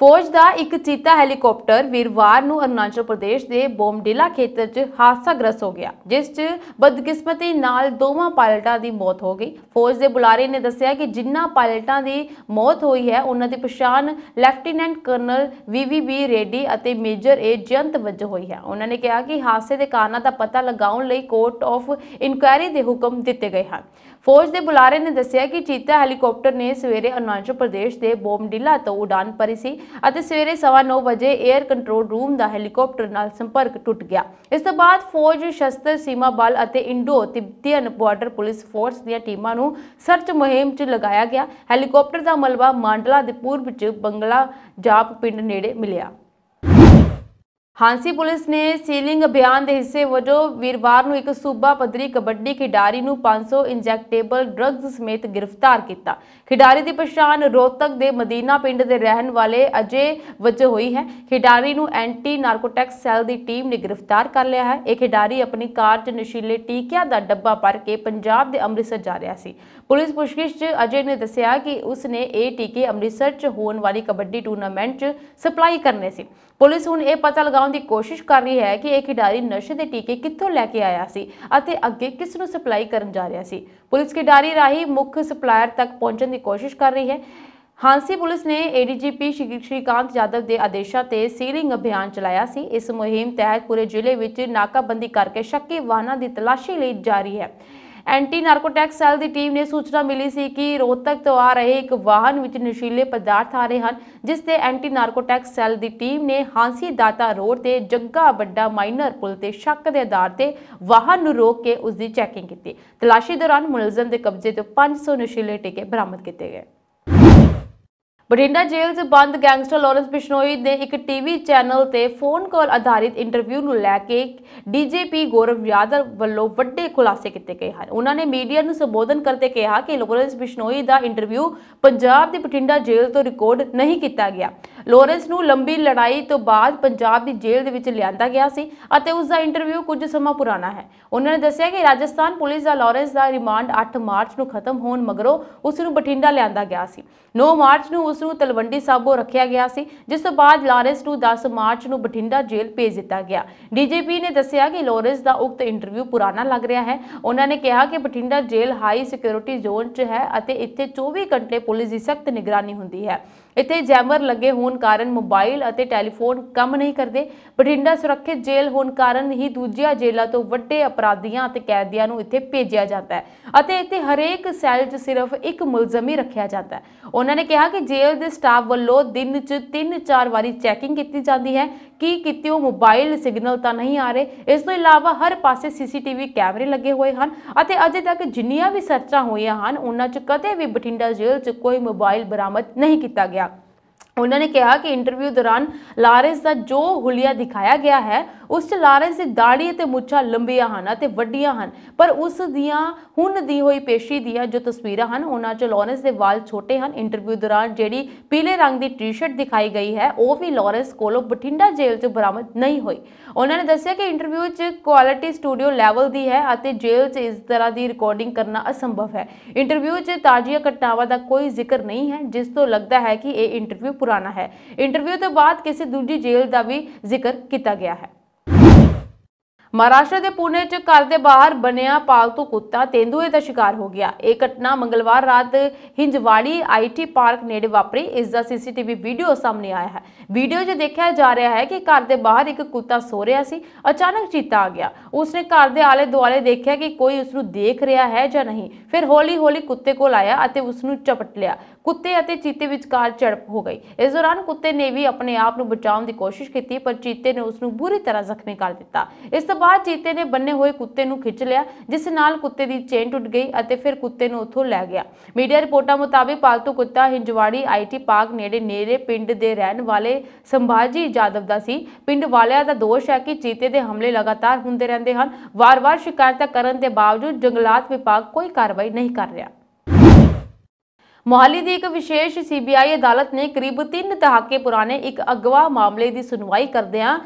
ਫੌਜ ਦਾ ਇੱਕ ਚੀਤਾ ਹੈਲੀਕਾਪਟਰ ਵੀਰਵਾਰ ਨੂੰ ਅਰੁਣਾਚਲ ਪ੍ਰਦੇਸ਼ ਦੇ ਬੋਮਡਿਲਾ ਖੇਤਰ 'ਚ ਹਾਦਸਾਗ੍ਰਸਤ ਹੋ ਗਿਆ ਜਿਸ 'ਚ ਬਦਕਿਸਮਤੀ ਨਾਲ ਦੋਵਾਂ ਪਾਇਲਟਾਂ ਦੀ ਮੌਤ ਹੋ ਗਈ ਫੌਜ ਦੇ ਬੁਲਾਰੇ ਨੇ ਦੱਸਿਆ ਕਿ ਜਿੰਨਾ ਪਾਇਲਟਾਂ ਦੀ ਮੌਤ ਹੋਈ ਹੈ ਉਹਨਾਂ ਦੀ ਪਛਾਣ ਲੈਫਟੀਨੈਂਟ ਕਰਨਲ ਵੀਵੀਬੀ ਰੈਡੀ ਅਤੇ ਮੇਜਰ ਏ ਜੰਤ ਵਜੋਂ ਹੋਈ ਹੈ ਉਹਨਾਂ ਨੇ ਕਿਹਾ ਕਿ ਹਾਦਸੇ ਦੇ ਕਾਰਨਾਂ ਦਾ ਪਤਾ ਲਗਾਉਣ ਲਈ ਕੋਰਟ ਆਫ ਇਨਕੁਆਇਰੀ ਦੇ ਹੁਕਮ ਦਿੱਤੇ ਗਏ ਹਨ ਫੌਜ ਦੇ ਬੁਲਾਰੇ ਨੇ ਦੱਸਿਆ ਕਿ ਚੀਤਾ ਹੈਲੀਕਾਪਟਰ ਨੇ ਸਵੇਰੇ ਅਰੁਣਾਚਲ ਪ੍ਰਦੇਸ਼ ਦੇ ਬੋਮਡਿਲਾ ਤੋਂ ਉਡਾਨ ਭਰੀ ਸੀ ਅਤੇ ਸਵੇਰੇ 9:30 ਵਜੇ 에ਅਰ ਕੰਟਰੋਲ ਰੂਮ ਦਾ ਹੈਲੀਕਾਪਟਰ ਨਾਲ ਸੰਪਰਕ ਟੁੱਟ ਗਿਆ ਇਸ ਤੋਂ ਬਾਅਦ ਫੌਜ ਸ਼ਸਤਰ ਸੀਮਾ ਬਲ ਅਤੇ Indo Tibetan border police force ਦੀਆਂ ਟੀਮਾਂ ਨੂੰ ਸਰਚ ਮੁਹਿੰਮ 'ਚ ਲਗਾਇਆ ਗਿਆ ਹੈਲੀਕਾਪਟਰ ਦਾ ਮਲਬਾ ਮਾਂਡਲਾ ਦੇ ਪੂਰਬ 'ਚ ਬੰਗਲਾ ਜਾਪ ਪਿੰਡ ਨੇੜੇ ਮਿਲਿਆ ਹਾਂਸੀ ਪੁਲਿਸ ਨੇ ਸੀਲਿੰਗ ਅਭਿਆਨ ਦੇ ਹਿੱਸੇ ਵਜੋਂ ਵੀਰਵਾਰ ਨੂੰ ਇੱਕ ਸੂਬਾ ਪੱਧਰੀ ਕਬੱਡੀ ਖਿਡਾਰੀ ਨੂੰ 500 ਇੰਜੈਕਟੇਬਲ ਡਰੱਗਸ ਸਮੇਤ ਗ੍ਰਿਫਤਾਰ ਕੀਤਾ ਖਿਡਾਰੀ ਦੀ ਪਛਾਣ ਰੋਤਕ ਦੇ ਮਦੀਨਾ ਪਿੰਡ ਦੇ ਰਹਿਣ ਵਾਲੇ ਅਜੇ ਵਜੋਂ ਹੋਈ ਹੈ ਖਿਡਾਰੀ ਨੂੰ ਐਂਟੀ ਨਾਰਕੋਟਿਕਸ ਸੈੱਲ ਦੀ ਟੀਮ ਨੇ ਗ੍ਰਿਫਤਾਰ ਕਰ ਲਿਆ ਹੈ ਇਹ ਖਿਡਾਰੀ ਆਪਣੀ ਕਾਰ 'ਚ ਨਸ਼ੀਲੇ ਟੀਕਿਆਂ ਦਾ ਡੱਬਾ ਭਰ ਕੇ ਪੰਜਾਬ ਦੇ ਅੰਮ੍ਰਿਤਸਰ ਜਾ ਰਿਹਾ ਸੀ ਪੁਲਿਸ ਪੁੱਛਗਿੱਛ 'ਚ ਅਜੇ ਨੇ ਦੱਸਿਆ ਕਿ ਉਸ ਨੇ ਇਹ ਟੀਕੇ ਅੰਮ੍ਰਿਤਸਰ 'ਚ ਹੋਣ ਵਾਲੀ ਕਬੱਡੀ ਟੂਰਨਾਮੈਂਟ 'ਚ ਸਪਲਾਈ ਕਰਨੇ ਸੀ ਪੁਲਿਸ ਹੁਣ ਇਹ ਪਤਾ ਲਗਾਉਣ ਦੀ ਕੋਸ਼ਿਸ਼ ਕਰ ਰਹੀ ਹੈ ਕਿ ਇਹ ਖਿਡਾਰੀ ਨਸ਼ੇ ਦੇ ਟੀਕੇ ਕਿੱਥੋਂ ਲੈ ਕੇ ਆਇਆ ਸੀ ਅਤੇ ਅੱਗੇ ਕਿਸ ਨੂੰ ਸਪਲਾਈ ਕਰਨ ਜਾ ਰਿਹਾ ਸੀ ਪੁਲਿਸ ਖਿਡਾਰੀ ਰਾਹੀਂ ਮੁੱਖ ਸਪਲਾਇਰ ਤੱਕ ਪਹੁੰਚਣ ਦੀ ਕੋਸ਼ਿਸ਼ ਕਰ ਰਹੀ ਹੈ ਹਾਂਸੀ ਪੁਲਿਸ ਨੇ ਏਡੀਜੀਪੀ ਸ਼੍ਰੀਕਾਂਤ ਜਾਦਵ ਦੇ ਆਦੇਸ਼ਾਂ ਤੇ ਸੀਲਿੰਗ ਅਭਿਆਨ ਚਲਾਇਆ ਸੀ ਇਸ ਮੁਹਿੰਮ ਤਹਿਤ ਪੂਰੇ ਜ਼ਿਲ੍ਹੇ ਵਿੱਚ ਨਾਕਾਬੰਦੀ ਕਰਕੇ ਸ਼ੱਕੀ ਵਾਹਨਾਂ ਦੀ ਤਲਾਸ਼ੀ ਲਈ ਜਾਰੀ ਹੈ ਐਂਟੀ ਨਾਰਕੋਟਿਕ ਸੈੱਲ ਦੀ ਟੀਮ ਨੇ ਸੂਚਨਾ ਮਿਲੀ ਸੀ ਕਿ ਰੋਹਤਕ ਤੋਂ ਆ ਰਹੇ ਇੱਕ ਵਾਹਨ ਵਿੱਚ ਨਸ਼ੀਲੇ ਪਦਾਰਥ ਆ ਰਹੇ ਹਨ ਜਿਸ ਤੇ ਐਂਟੀ ਨਾਰਕੋਟਿਕ ਸੈੱਲ ਦੀ ਟੀਮ ਨੇ ਹਾਂਸੀ ਦਾਤਾ ਰੋਡ ਤੇ ਜੱਗਾ ਵੱਡਾ ਮਾਈਨਰ ਪੁਲ ਤੇ ਸ਼ੱਕ ਦੇ ਆਧਾਰ ਤੇ ਵਾਹਨ ਨੂੰ ਰੋਕ ਕੇ ਉਸ ਦੀ ਚੈਕਿੰਗ ਕੀਤੀ ਤਲਾਸ਼ੀ ਦੌਰਾਨ ਮੁਲਜ਼ਮ ਦੇ ਕਬਜ਼ੇ ਤੋਂ 500 ਨਸ਼ੀਲੇ ਟਿਕੇ ਬਰਾਮਦ ਕੀਤੇ ਗਏ ਬਠਿੰਡਾ ਜੇਲ੍ਹ 'ਚ ਬੰਦ ਗੈਂਗਸਟਰ ਲਾਰੈਂਸ ਬਿਸ਼ਨੋਈ ਦੇ ਇੱਕ ਟੀਵੀ ਚੈਨਲ ਤੇ ਫੋਨ ਕਾਲ ਆਧਾਰਿਤ ਇੰਟਰਵਿਊ ਨੂੰ ਲੈ ਕੇ ਡੀਜੀਪੀ ਗੌਰਵ ਯਾਦਵ ਵੱਲੋਂ ਵੱਡੇ ਖੁਲਾਸੇ ਕੀਤੇ ਗਏ ਹਨ ਉਹਨਾਂ ਨੇ ਮੀਡੀਆ ਨੂੰ ਸੰਬੋਧਨ ਕਰਦੇ ਕਿਹਾ ਕਿ ਲਾਰੈਂਸ ਬਿਸ਼ਨੋਈ ਦਾ ਇੰਟਰਵਿਊ ਪੰਜਾਬ ਦੀ ਬਠਿੰਡਾ ਜੇਲ੍ਹ ਤੋਂ ਰਿਕਾਰਡ ਨਹੀਂ ਕੀਤਾ ਗਿਆ ਲਾਰੈਂਸ ਨੂੰ ਲੰਬੀ ਲੜਾਈ ਤੋਂ ਬਾਅਦ ਪੰਜਾਬ ਦੀ ਜੇਲ੍ਹ ਦੇ ਵਿੱਚ ਲਿਆਂਦਾ ਗਿਆ ਸੀ ਅਤੇ ਉਸ ਦਾ ਇੰਟਰਵਿਊ ਕੁਝ ਸਮਾਂ ਪੁਰਾਣਾ ਹੈ ਉਹਨਾਂ ਨੇ ਦੱਸਿਆ ਕਿ ਰਾਜਸਥਾਨ ਪੁਲਿਸ ਦਾ ਲਾਰੈਂਸ ਦਾ ਰਿਮਾਂਡ 8 ਮਾਰਚ ਨੂੰ ਖਤਮ ਹੋਣ ਮਗਰੋਂ ਉਸ ਨੂੰ ਬਠਿੰਡਾ ਲਿਆਂਦਾ ਗਿਆ ਸੀ 9 ਮਾਰਚ ਨੂੰ ਉਸ ਉਸ ਨੂੰ ਤਲਵੰਡੀ ਸਾਬੋ ਰੱਖਿਆ ਗਿਆ ਸੀ ਜਿਸ ਤੋਂ ਬਾਅਦ ਲਾਰੈਂਸ ਨੂੰ 10 ਮਾਰਚ ਨੂੰ ਬਠਿੰਡਾ ਜੇਲ੍ਹ ਭੇਜ ਦਿੱਤਾ ਗਿਆ ਡੀਜੀਪੀ ਨੇ ਦੱਸਿਆ ਕਿ ਲਾਰੈਂਸ ਦਾ ਉਕਤ ਇੰਟਰਵਿਊ ਪੁਰਾਣਾ ਲੱਗ ਰਿਹਾ ਹੈ ਉਹਨਾਂ ਨੇ ਕਿਹਾ ਕਿ ਬਠਿੰਡਾ ਜੇਲ੍ਹ ਹਾਈ ਸਿਕਿਉਰਿਟੀ ਜ਼ੋਨ 'ਚ ਹੈ ਅਤੇ ਇੱਥੇ 24 ਘੰਟੇ ਪੁਲਿਸ ਦੀ ਸਖਤ ਨਿਗਰਾਨੀ ਹੁੰਦੀ ਹੈ ਇੱਥੇ ਜੈਮਰ ਲੱਗੇ ਹੋਣ ਕਾਰਨ ਮੋਬਾਈਲ ਅਤੇ ਟੈਲੀਫੋਨ ਕੰਮ ਨਹੀਂ ਕਰਦੇ ਬਠਿੰਡਾ ਸੁਰੱਖਿਅਤ ਜੇਲ੍ਹ ਹੋਣ ਕਾਰਨ ਹੀ ਦੂਜੀਆਂ ਜੇਲ੍ਹਾਂ ਤੋਂ ਵੱਡੇ ਅਪਰਾਧੀਆਂ ਅਤੇ ਕੈਦੀਆਂ ਨੂੰ ਇੱਥੇ ਭੇਜਿਆ ਜਾਂਦਾ ਹੈ ਅਤੇ ਇੱਥੇ ਹਰੇਕ ਸੈੱਲ 'ਚ ਸਿਰਫ ਇੱਕ ਮੁਲਜ਼ਮ ਹੀ ਰੱਖਿਆ ਜਾਂਦਾ ਹੈ ਉਹਨਾਂ ਨੇ ਕਿਹਾ ਕਿ ਜੇਲ੍ਹ ਦੇ ਸਟਾਫ ਵੱਲੋਂ ਦਿਨ 'ਚ 3-4 ਵਾਰੀ ਚੈਕਿੰਗ ਕੀਤੀ ਜਾਂਦੀ ਹੈ ਕੀ ਕੀਤੀ ਉਹ ਮੋਬਾਈਲ ਸਿਗਨਲ ਤਾਂ ਨਹੀਂ ਆ ਰਹੇ ਇਸ ਤੋਂ ਇਲਾਵਾ ਹਰ ਪਾਸੇ ਸੀਸੀਟੀਵੀ ਕੈਮਰੇ ਲੱਗੇ ਹੋਏ ਹਨ ਅਤੇ ਅਜੇ ਤੱਕ ਜਿੰਨੀਆਂ ਵੀ ਸਰਚਾਂ ਹੋਈਆਂ ਹਨ ਉਹਨਾਂ 'ਚ ਕਦੇ ਵੀ ਬਠਿੰਡਾ ਜੇਲ੍ਹ 'ਚ ਕੋਈ ਮੋਬਾਈਲ ਬਰਾਮਦ ਨਹੀਂ ਕੀਤਾ ਗਿਆ ਉਹਨਾਂ ਨੇ ਕਿਹਾ ਕਿ ਇੰਟਰਵਿਊ ਦੌਰਾਨ ਲਾਰੈਂਸ ਦਾ ਜੋ ਹੁਲੀਆ ਦਿਖਾਇਆ ਗਿਆ ਹੈ ਉਸ 'ਚ ਲਾਰੈਂਸ ਦੀ ਦਾੜੀ ਅਤੇ ਮੁੱਛਾਂ ਲੰਬੀਆਂ ਹਨ ਅਤੇ ਵੱਡੀਆਂ ਹਨ ਪਰ ਉਸ ਦੀਆਂ ਹੁਣ ਦੀ ਹੋਈ ਪੇਸ਼ੀ ਦੀਆਂ ਜੋ ਤਸਵੀਰਾਂ ਹਨ ਉਹਨਾਂ 'ਚ ਲਾਰੈਂਸ ਦੇ ਵਾਲ ਛੋਟੇ ਹਨ ਇੰਟਰਵਿਊ ਦੌਰਾਨ ਜਿਹੜੀ ਪੀਲੇ ਰੰਗ ਦੀ ਟੀ-ਸ਼ਰਟ ਦਿਖਾਈ ਗਈ ਹੈ ਉਹ ਵੀ ਲਾਰੈਂਸ ਕੋਲੋਂ ਬਠਿੰਡਾ ਜੇਲ੍ਹ 'ਚ ਬਰਾਮਦ ਨਹੀਂ ਹੋਈ ਉਹਨਾਂ ਨੇ ਦੱਸਿਆ ਕਿ ਇੰਟਰਵਿਊ 'ਚ ਕੁਆਲਿਟੀ ਸਟੂਡੀਓ ਲੈਵਲ ਦੀ ਹੈ ਅਤੇ ਜੇਲ੍ਹ 'ਚ ਇਸ ਤਰ੍ਹਾਂ ਦੀ ਰਿਕਾਰਡਿੰਗ ਕਰਨਾ ਅਸੰਭਵ ਹੈ ਇੰਟਰਵਿਊ 'ਚ ਤਾਜ਼ੀਆਂ ਘਟਨਾਵਾਂ ਦਾ ਕੋਈ ਜ਼ਿਕਰ ਨਹੀਂ ਹੈ ਜਿਸ ਤੋਂ ਲੱਗਦਾ ਹੈ ਕਿ ਇਹ ਇੰਟਰਵਿਊ ਪੁਰਾਣਾ ਹੈ ਇੰਟਰਵਿਊ ਤੋਂ ਬਾਅਦ ਕਿਸੇ ਦੂਜੀ ਜੇਲ੍ਹ ਦਾ ਵੀ ਜ਼ਿਕਰ ਕੀਤਾ ਗਿਆ ਹੈ ਮਹਾਰਾਸ਼ਟਰ ਦੇ ਪੁਨੇ 'ਚ ਘਰ ਦੇ ਬਾਹਰ ਬਣਿਆ ਪਾਲਤੂ ਕੁੱਤਾ ਤੇਂਦੂਏ ਦਾ ਸ਼ਿਕਾਰ ਹੋ ਗਿਆ ਇਹ ਘਟਨਾ ਮੰਗਲਵਾਰ ਰਾਤ ਹਿੰਜਵਾੜੀ ਆਈਟੀ ਪਾਰਕ ਨੇੜੇ ਵਾਪਰੀ ਇਸ ਦਾ ਸੀਸੀਟੀਵੀ ਵੀਡੀਓ ਸਾਹਮਣੇ ਆਇਆ ਹੈ ਵੀਡੀਓ 'ਚ ਦੇਖਿਆ ਜਾ ਰਿਹਾ ਹੈ ਕਿ ਘਰ ਦੇ ਬਾਹਰ ਇੱਕ ਕੁੱਤਾ ਸੋ ਰਿਹਾ ਸੀ ਅਚਾਨਕ ਚੀਤਾ ਆ ਗਿਆ ਉਸਨੇ ਘਰ ਦੇ ਆਲੇ ਦੁਆਲੇ ਦੇਖਿਆ ਕਿ ਕੋਈ ਉਸ ਨੂੰ ਦੇਖ ਰਿਹਾ ਹੈ ਜਾਂ ਨਹੀਂ ਫਿਰ ਹੌਲੀ-ਹੌਲੀ ਕੁੱਤੇ ਕੋਲ ਆਇਆ ਅਤੇ ਉਸ ਨੂੰ ਚਪਟ ਲਿਆ ਕੁੱਤੇ ਅਤੇ ਚੀਤੇ ਵਿਚਕਾਰ ਝੜਪ ਹੋ ਗਈ ਇਸ ਦੌਰਾਨ ਕੁੱਤੇ ਨੇ ਵੀ ਆਪਣੇ ਆਪ ਨੂੰ ਬਚਾਉਣ ਦੀ ਕੋਸ਼ਿਸ਼ ਕੀਤੀ ਪਰ ਚੀਤੇ ਨੇ ਉਸ ਨੂੰ ਬੁਰੀ ਤਰ੍ਹਾਂ ਜ਼ਖਮੀ ਕਰ ਦਿੱਤਾ ਇਸ ਤੋਂ ਬਾਅਦ ਚੀਤੇ ਨੇ ਬੰਨੇ ਹੋਏ ਕੁੱਤੇ ਨੂੰ ਖਿੱਚ ਲਿਆ ਜਿਸ ਨਾਲ ਕੁੱਤੇ ਦੀ ਚੇਨ ਟੁੱਟ ਗਈ ਅਤੇ ਫਿਰ ਕੁੱਤੇ ਨੂੰ ਉੱਥੋਂ ਲੈ ਗਿਆ ਮੀਡੀਆ ਰਿਪੋਰਟਾਂ ਮੁਤਾਬਕ ਪਾਲਤੂ ਕੁੱਤਾ ਹਿੰਜਵਾੜੀ ਆਈਟੀ ਪਾਰਕ ਨੇੜੇ ਨੇਰੇ ਪਿੰਡ ਦੇ ਰਹਿਣ ਵਾਲੇ ਸੰਭਾਜੀ ਜਾਦਵ ਦਾ ਸੀ ਪਿੰਡ ਵਾਲਿਆਂ ਦਾ ਦੋਸ਼ ਹੈ ਕਿ ਚੀਤੇ ਦੇ ਹਮਲੇ ਲਗਾਤਾਰ ਹੁੰਦੇ ਰਹਿੰਦੇ ਹਨ ਵਾਰ-ਵਾਰ ਸ਼ਿਕਾਇਤਾਂ ਕਰਨ ਦੇ ਬਾਵਜੂਦ ਜੰਗਲਾਤ ਵਿਭਾਗ ਕੋਈ ਕਾਰਵਾਈ ਨਹੀਂ ਕਰ ਰਿਹਾ ਮੋਹਾਲੀ ਦੀ ਇੱਕ ਵਿਸ਼ੇਸ਼ ਸੀਬੀਆਈ ਅਦਾਲਤ ਨੇ ਕਰੀਬ 3 ਦਹਾਕੇ ਪੁਰਾਣੇ ਇੱਕ ਅਗਵਾ ਮਾਮਲੇ ਦੀ ਸੁਣਵਾਈ ਕਰਦਿਆਂ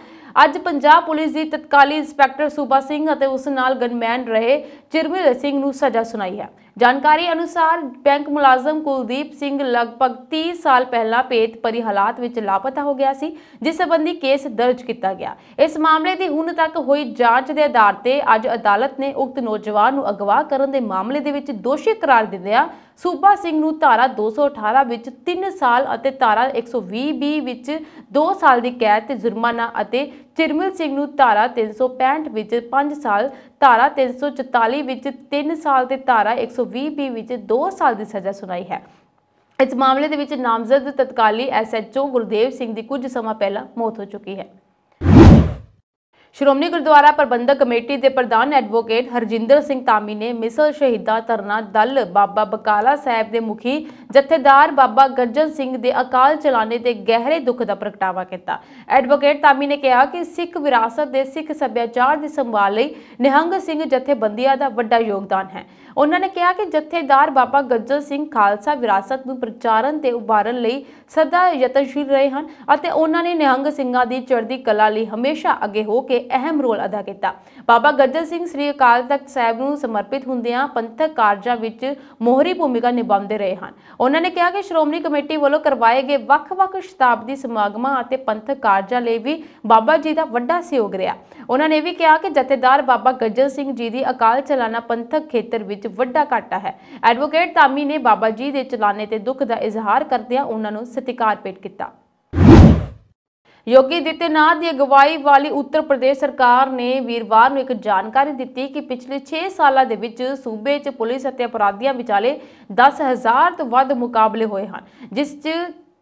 ਅੱਜ ਪੰਜਾਬ ਪੁਲਿਸ ਦੀ ਤਤਕਾਲੀ ਇੰਸਪੈਕਟਰ ਸੂਬਾ ਸਿੰਘ ਅਤੇ ਉਸ ਨਾਲ ਗਨਮੈਨ ਰਹੇ ਚਿਰਮਿਲ ਸਿੰਘ ਨੂੰ ਸਜ਼ਾ ਸੁਣਾਈ ਹੈ ਜਾਣਕਾਰੀ ਅਨੁਸਾਰ ਬੈਂਕ ਮੁਲਾਜ਼ਮ ਕੁਲਦੀਪ ਸਿੰਘ ਲਗਭਗ 30 ਸਾਲ ਪਹਿਲਾਂ ਪੇਟ ਪਰੀ ਹਾਲਾਤ ਵਿੱਚ ਲਾਪਤਾ ਹੋ ਗਿਆ ਸੀ ਜਿਸ ਸੰਬੰਧੀ ਕੇਸ ਦਰਜ ਕੀਤਾ ਗਿਆ ਇਸ ਮਾਮਲੇ ਦੀ ਹੁਣ ਤੱਕ ਹੋਈ ਜਾਂਚ ਦੇ ਆਧਾਰ ਤੇ ਅੱਜ ਅਦਾਲਤ ਨੇ ਉਕਤ ਨੌਜਵਾਨ ਨੂੰ ਅਗਵਾ ਕਰਨ ਦੇ ਮਾਮਲੇ ਦੇ ਵਿੱਚ ਦੋਸ਼ੀ ਕਰਾਰ ਦਿੰਦਿਆਂ ਸੂਬਾ ਸਿੰਘ ਨੂੰ ਧਾਰਾ 218 ਵਿੱਚ 3 ਸਾਲ ਅਤੇ ਧਾਰਾ 120 ਬੀ ਵਿੱਚ 2 ਸਾਲ ਦੀ ਕੈਦ ਤੇ ਜੁਰਮਾਨਾ ਅਤੇ ਚਿਰਮਲ ਸਿੰਘ ਨੂੰ ਧਾਰਾ 365 ਵਿੱਚ 5 ਸਾਲ ਧਾਰਾ 344 ਵਿੱਚ 3 ਸਾਲ ਤੇ ਧਾਰਾ 120 ਬੀ ਵਿੱਚ 2 ਸਾਲ ਦੀ ਸਜ਼ਾ ਸੁਣਾਈ ਹੈ ਇਸ ਮਾਮਲੇ ਦੇ ਵਿੱਚ ਨਾਮਜ਼ਦ ਤਤਕਾਲੀ ਐਸਐਚਓ ਗੁਰਦੇਵ ਸਿੰਘ ਦੀ ਕੁਝ ਸਮਾਂ ਪਹਿਲਾਂ ਮੌਤ ਹੋ ਚੁੱਕੀ ਹੈ ਸ਼੍ਰੋਮਣੀ ਗੁਰਦੁਆਰਾ ਪ੍ਰਬੰਧਕ ਕਮੇਟੀ ਦੇ ਪ੍ਰਧਾਨ ਐਡਵੋਕੇਟ ਹਰਜਿੰਦਰ ਸਿੰਘ ਤਾਮੀ ਨੇ ਮਿਸਲ ਸ਼ਹੀਦਾ ਤਰਨਾ ਦਲ ਬਾਬਾ ਬਕਾਲਾ ਸਾਹਿਬ ਦੇ ਮੁਖੀ ਜਥੇਦਾਰ ਬਾਬਾ ਗੱਜਨ ਸਿੰਘ ਦੇ ਅਕਾਲ ਚਲਾਣੇ ਤੇ ਗਹਿਰੇ ਦੁੱਖ ਦਾ ਪ੍ਰਗਟਾਵਾ ਕੀਤਾ ਐਡਵੋਕੇਟ ਤਾਮੀ ਨੇ ਕਿਹਾ ਕਿ ਸਿੱਖ ਵਿਰਾਸਤ ਦੇ ਸਿੱਖ ਸੱਭਿਆਚਾਰ ਦੀ ਸੰਭਾਲ ਲਈ ਨਿਹੰਗ ਸਿੰਘ ਜਥੇਬੰਦੀਆਂ ਦਾ ਵੱਡਾ ਯੋਗਦਾਨ ਹੈ ਉਹਨਾਂ ਨੇ ਕਿਹਾ ਕਿ ਜਥੇਦਾਰ ਬਾਬਾ ਗੱਜਨ ਸਿੰਘ ਖਾਲਸਾ ਵਿਰਾਸਤ ਨੂੰ ਪ੍ਰਚਾਰਨ ਤੇ ਉਭਾਰਨ ਲਈ ਸਦਾ ਯਤਨਸ਼ੀਲ ਰਹੇ ਹਨ ਅਤੇ ਉਹਨਾਂ ਨੇ ਨਿਹੰਗ ਸਿੰਘਾਂ ਦੀ ਚੜ੍ਹਦੀ ਕਲਾ ਲਈ ਹਮੇਸ਼ਾ ਅੱਗੇ ਹੋ ਕੇ ਅਹਿਮ ਰੋਲ ਅਦਾ ਕੀਤਾ ਬਾਬਾ ਗੱਜਰ ਸਿੰਘ ਸ੍ਰੀ ਅਕਾਲ ਤਖਤ ਸਾਹਿਬ ਨੂੰ ਸਮਰਪਿਤ ਹੁੰਦਿਆਂ ਪੰਥਕ ਕਾਰਜਾਂ ਵਿੱਚ ਮੋਹਰੀ ਭੂਮਿਕਾ ਨਿਭਾਉਂਦੇ ਰਹੇ ਹਨ ਉਹਨਾਂ ਨੇ ਕਿਹਾ ਕਿ ਸ਼੍ਰੋਮਣੀ ਕਮੇਟੀ ਵੱਲੋਂ ਕਰਵਾਏ ਗਏ ਵੱਖ-ਵੱਖ ਸ਼ਤਾਬਦੀ ਸਮਾਗਮਾਂ ਅਤੇ ਪੰਥਕ ਕਾਰਜਾਂ ਲਈ ਵੀ ਬਾਬਾ ਜੀ ਦਾ ਵੱਡਾ ਸਹਿਯੋਗ ਰਿਹਾ ਉਹਨਾਂ ਨੇ ਵੀ ਕਿਹਾ ਕਿ ਜਥੇਦਾਰ ਬਾਬਾ ਗੱਜਰ ਸਿੰਘ ਜੀ ਦੀ ਅਕਾਲ ਚਲਾਣਾ ਪੰਥਕ ਖੇਤਰ ਵਿੱਚ ਵੱਡਾ ਘਾਟਾ ਹੈ ਐਡਵੋਕੇਟ ਤਾਮੀ ਨੇ ਬਾਬਾ ਜੀ ਦੇ ਚਲਾਣੇ ਤੇ ਦੁੱਖ ਦਾ ਇਜ਼ਹਾਰ ਕਰਦਿਆਂ ਉਹਨਾਂ ਨੂੰ ਸਤਿਕਾਰ ਭੇਟ ਕੀਤਾ ਯੋਗੀ ਦਿੱਤੇਨਾਥ ਦੀ ਅਗਵਾਈ ਵਾਲੀ ਉੱਤਰ ਪ੍ਰਦੇਸ਼ ਸਰਕਾਰ ਨੇ ਵੀਰਵਾਰ ਨੂੰ ਇੱਕ ਜਾਣਕਾਰੀ ਦਿੱਤੀ ਕਿ ਪਿਛਲੇ 6 ਸਾਲਾਂ ਦੇ ਵਿੱਚ ਸੂਬੇ 'ਚ ਪੁਲਿਸ ਅਤੇ ਅਪਰਾਧੀਆਂ ਵਿਚਾਲੇ 10000 ਤੋਂ ਵੱਧ ਮੁਕਾਬਲੇ ਹੋਏ ਹਨ ਜਿਸ 'ਚ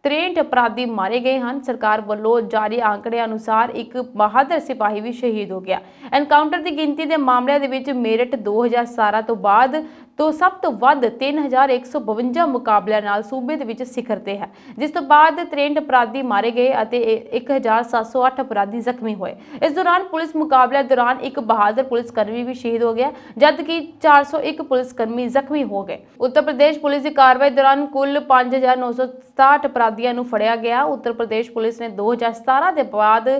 63 ਅਪਰਾਧੀ ਮਾਰੇ ਗਏ ਹਨ ਸਰਕਾਰ ਵੱਲੋਂ ਜਾਰੀ ਆંકੜੇ ਅਨੁਸਾਰ ਇੱਕ ਬਹਾਦਰ ਸਿਪਾਹੀ ਵੀ ਸ਼ਹੀਦ ਹੋ ਗਿਆ ਐਨਕਾਊਂਟਰ ਦੀ ਗਿਣਤੀ ਦੇ ਮਾਮਲਿਆਂ ਦੇ ਵਿੱਚ ਮੇਰਠ 2017 ਤੋਂ ਬਾਅਦ ਤੋਂ ਸਭ ਤੋਂ ਵੱਧ 3152 ਮੁਕਾਬਲਿਆਂ ਨਾਲ ਸੂਬੇ ਦੇ ਵਿੱਚ ਸਿਖਰ ਤੇ ਹੈ ਜਿਸ ਤੋਂ ਬਾਅਦ 63 ਅਪਰਾਧੀ ਮਾਰੇ ਗਏ ਅਤੇ 1708 ਅਪਰਾਧੀ ਜ਼ਖਮੀ ਹੋਏ ਇਸ ਦੌਰਾਨ ਪੁਲਿਸ ਮੁਕਾਬਲੇ ਦੌਰਾਨ ਇੱਕ ਬਹਾਦਰ ਪੁਲਿਸ ਕਰਮੀ ਵੀ ਸ਼ਹੀਦ ਹੋ ਗਿਆ ਜਦਕਿ 401 ਪੁਲਿਸ ਕਰਮੀ ਜ਼ਖਮੀ ਹੋ ਗਏ ਉੱਤਰ ਪ੍ਰਦੇਸ਼ ਪੁਲਿਸ ਦੀ ਕਾਰਵਾਈ ਦੌਰਾਨ ਕੁੱਲ 5967 ਅਪਰਾਧੀਆਂ ਨੂੰ ਫੜਿਆ ਗਿਆ ਉੱਤਰ ਪ੍ਰਦੇਸ਼ ਪੁਲਿਸ ਨੇ 2017 ਦੇ ਬਾਅਦ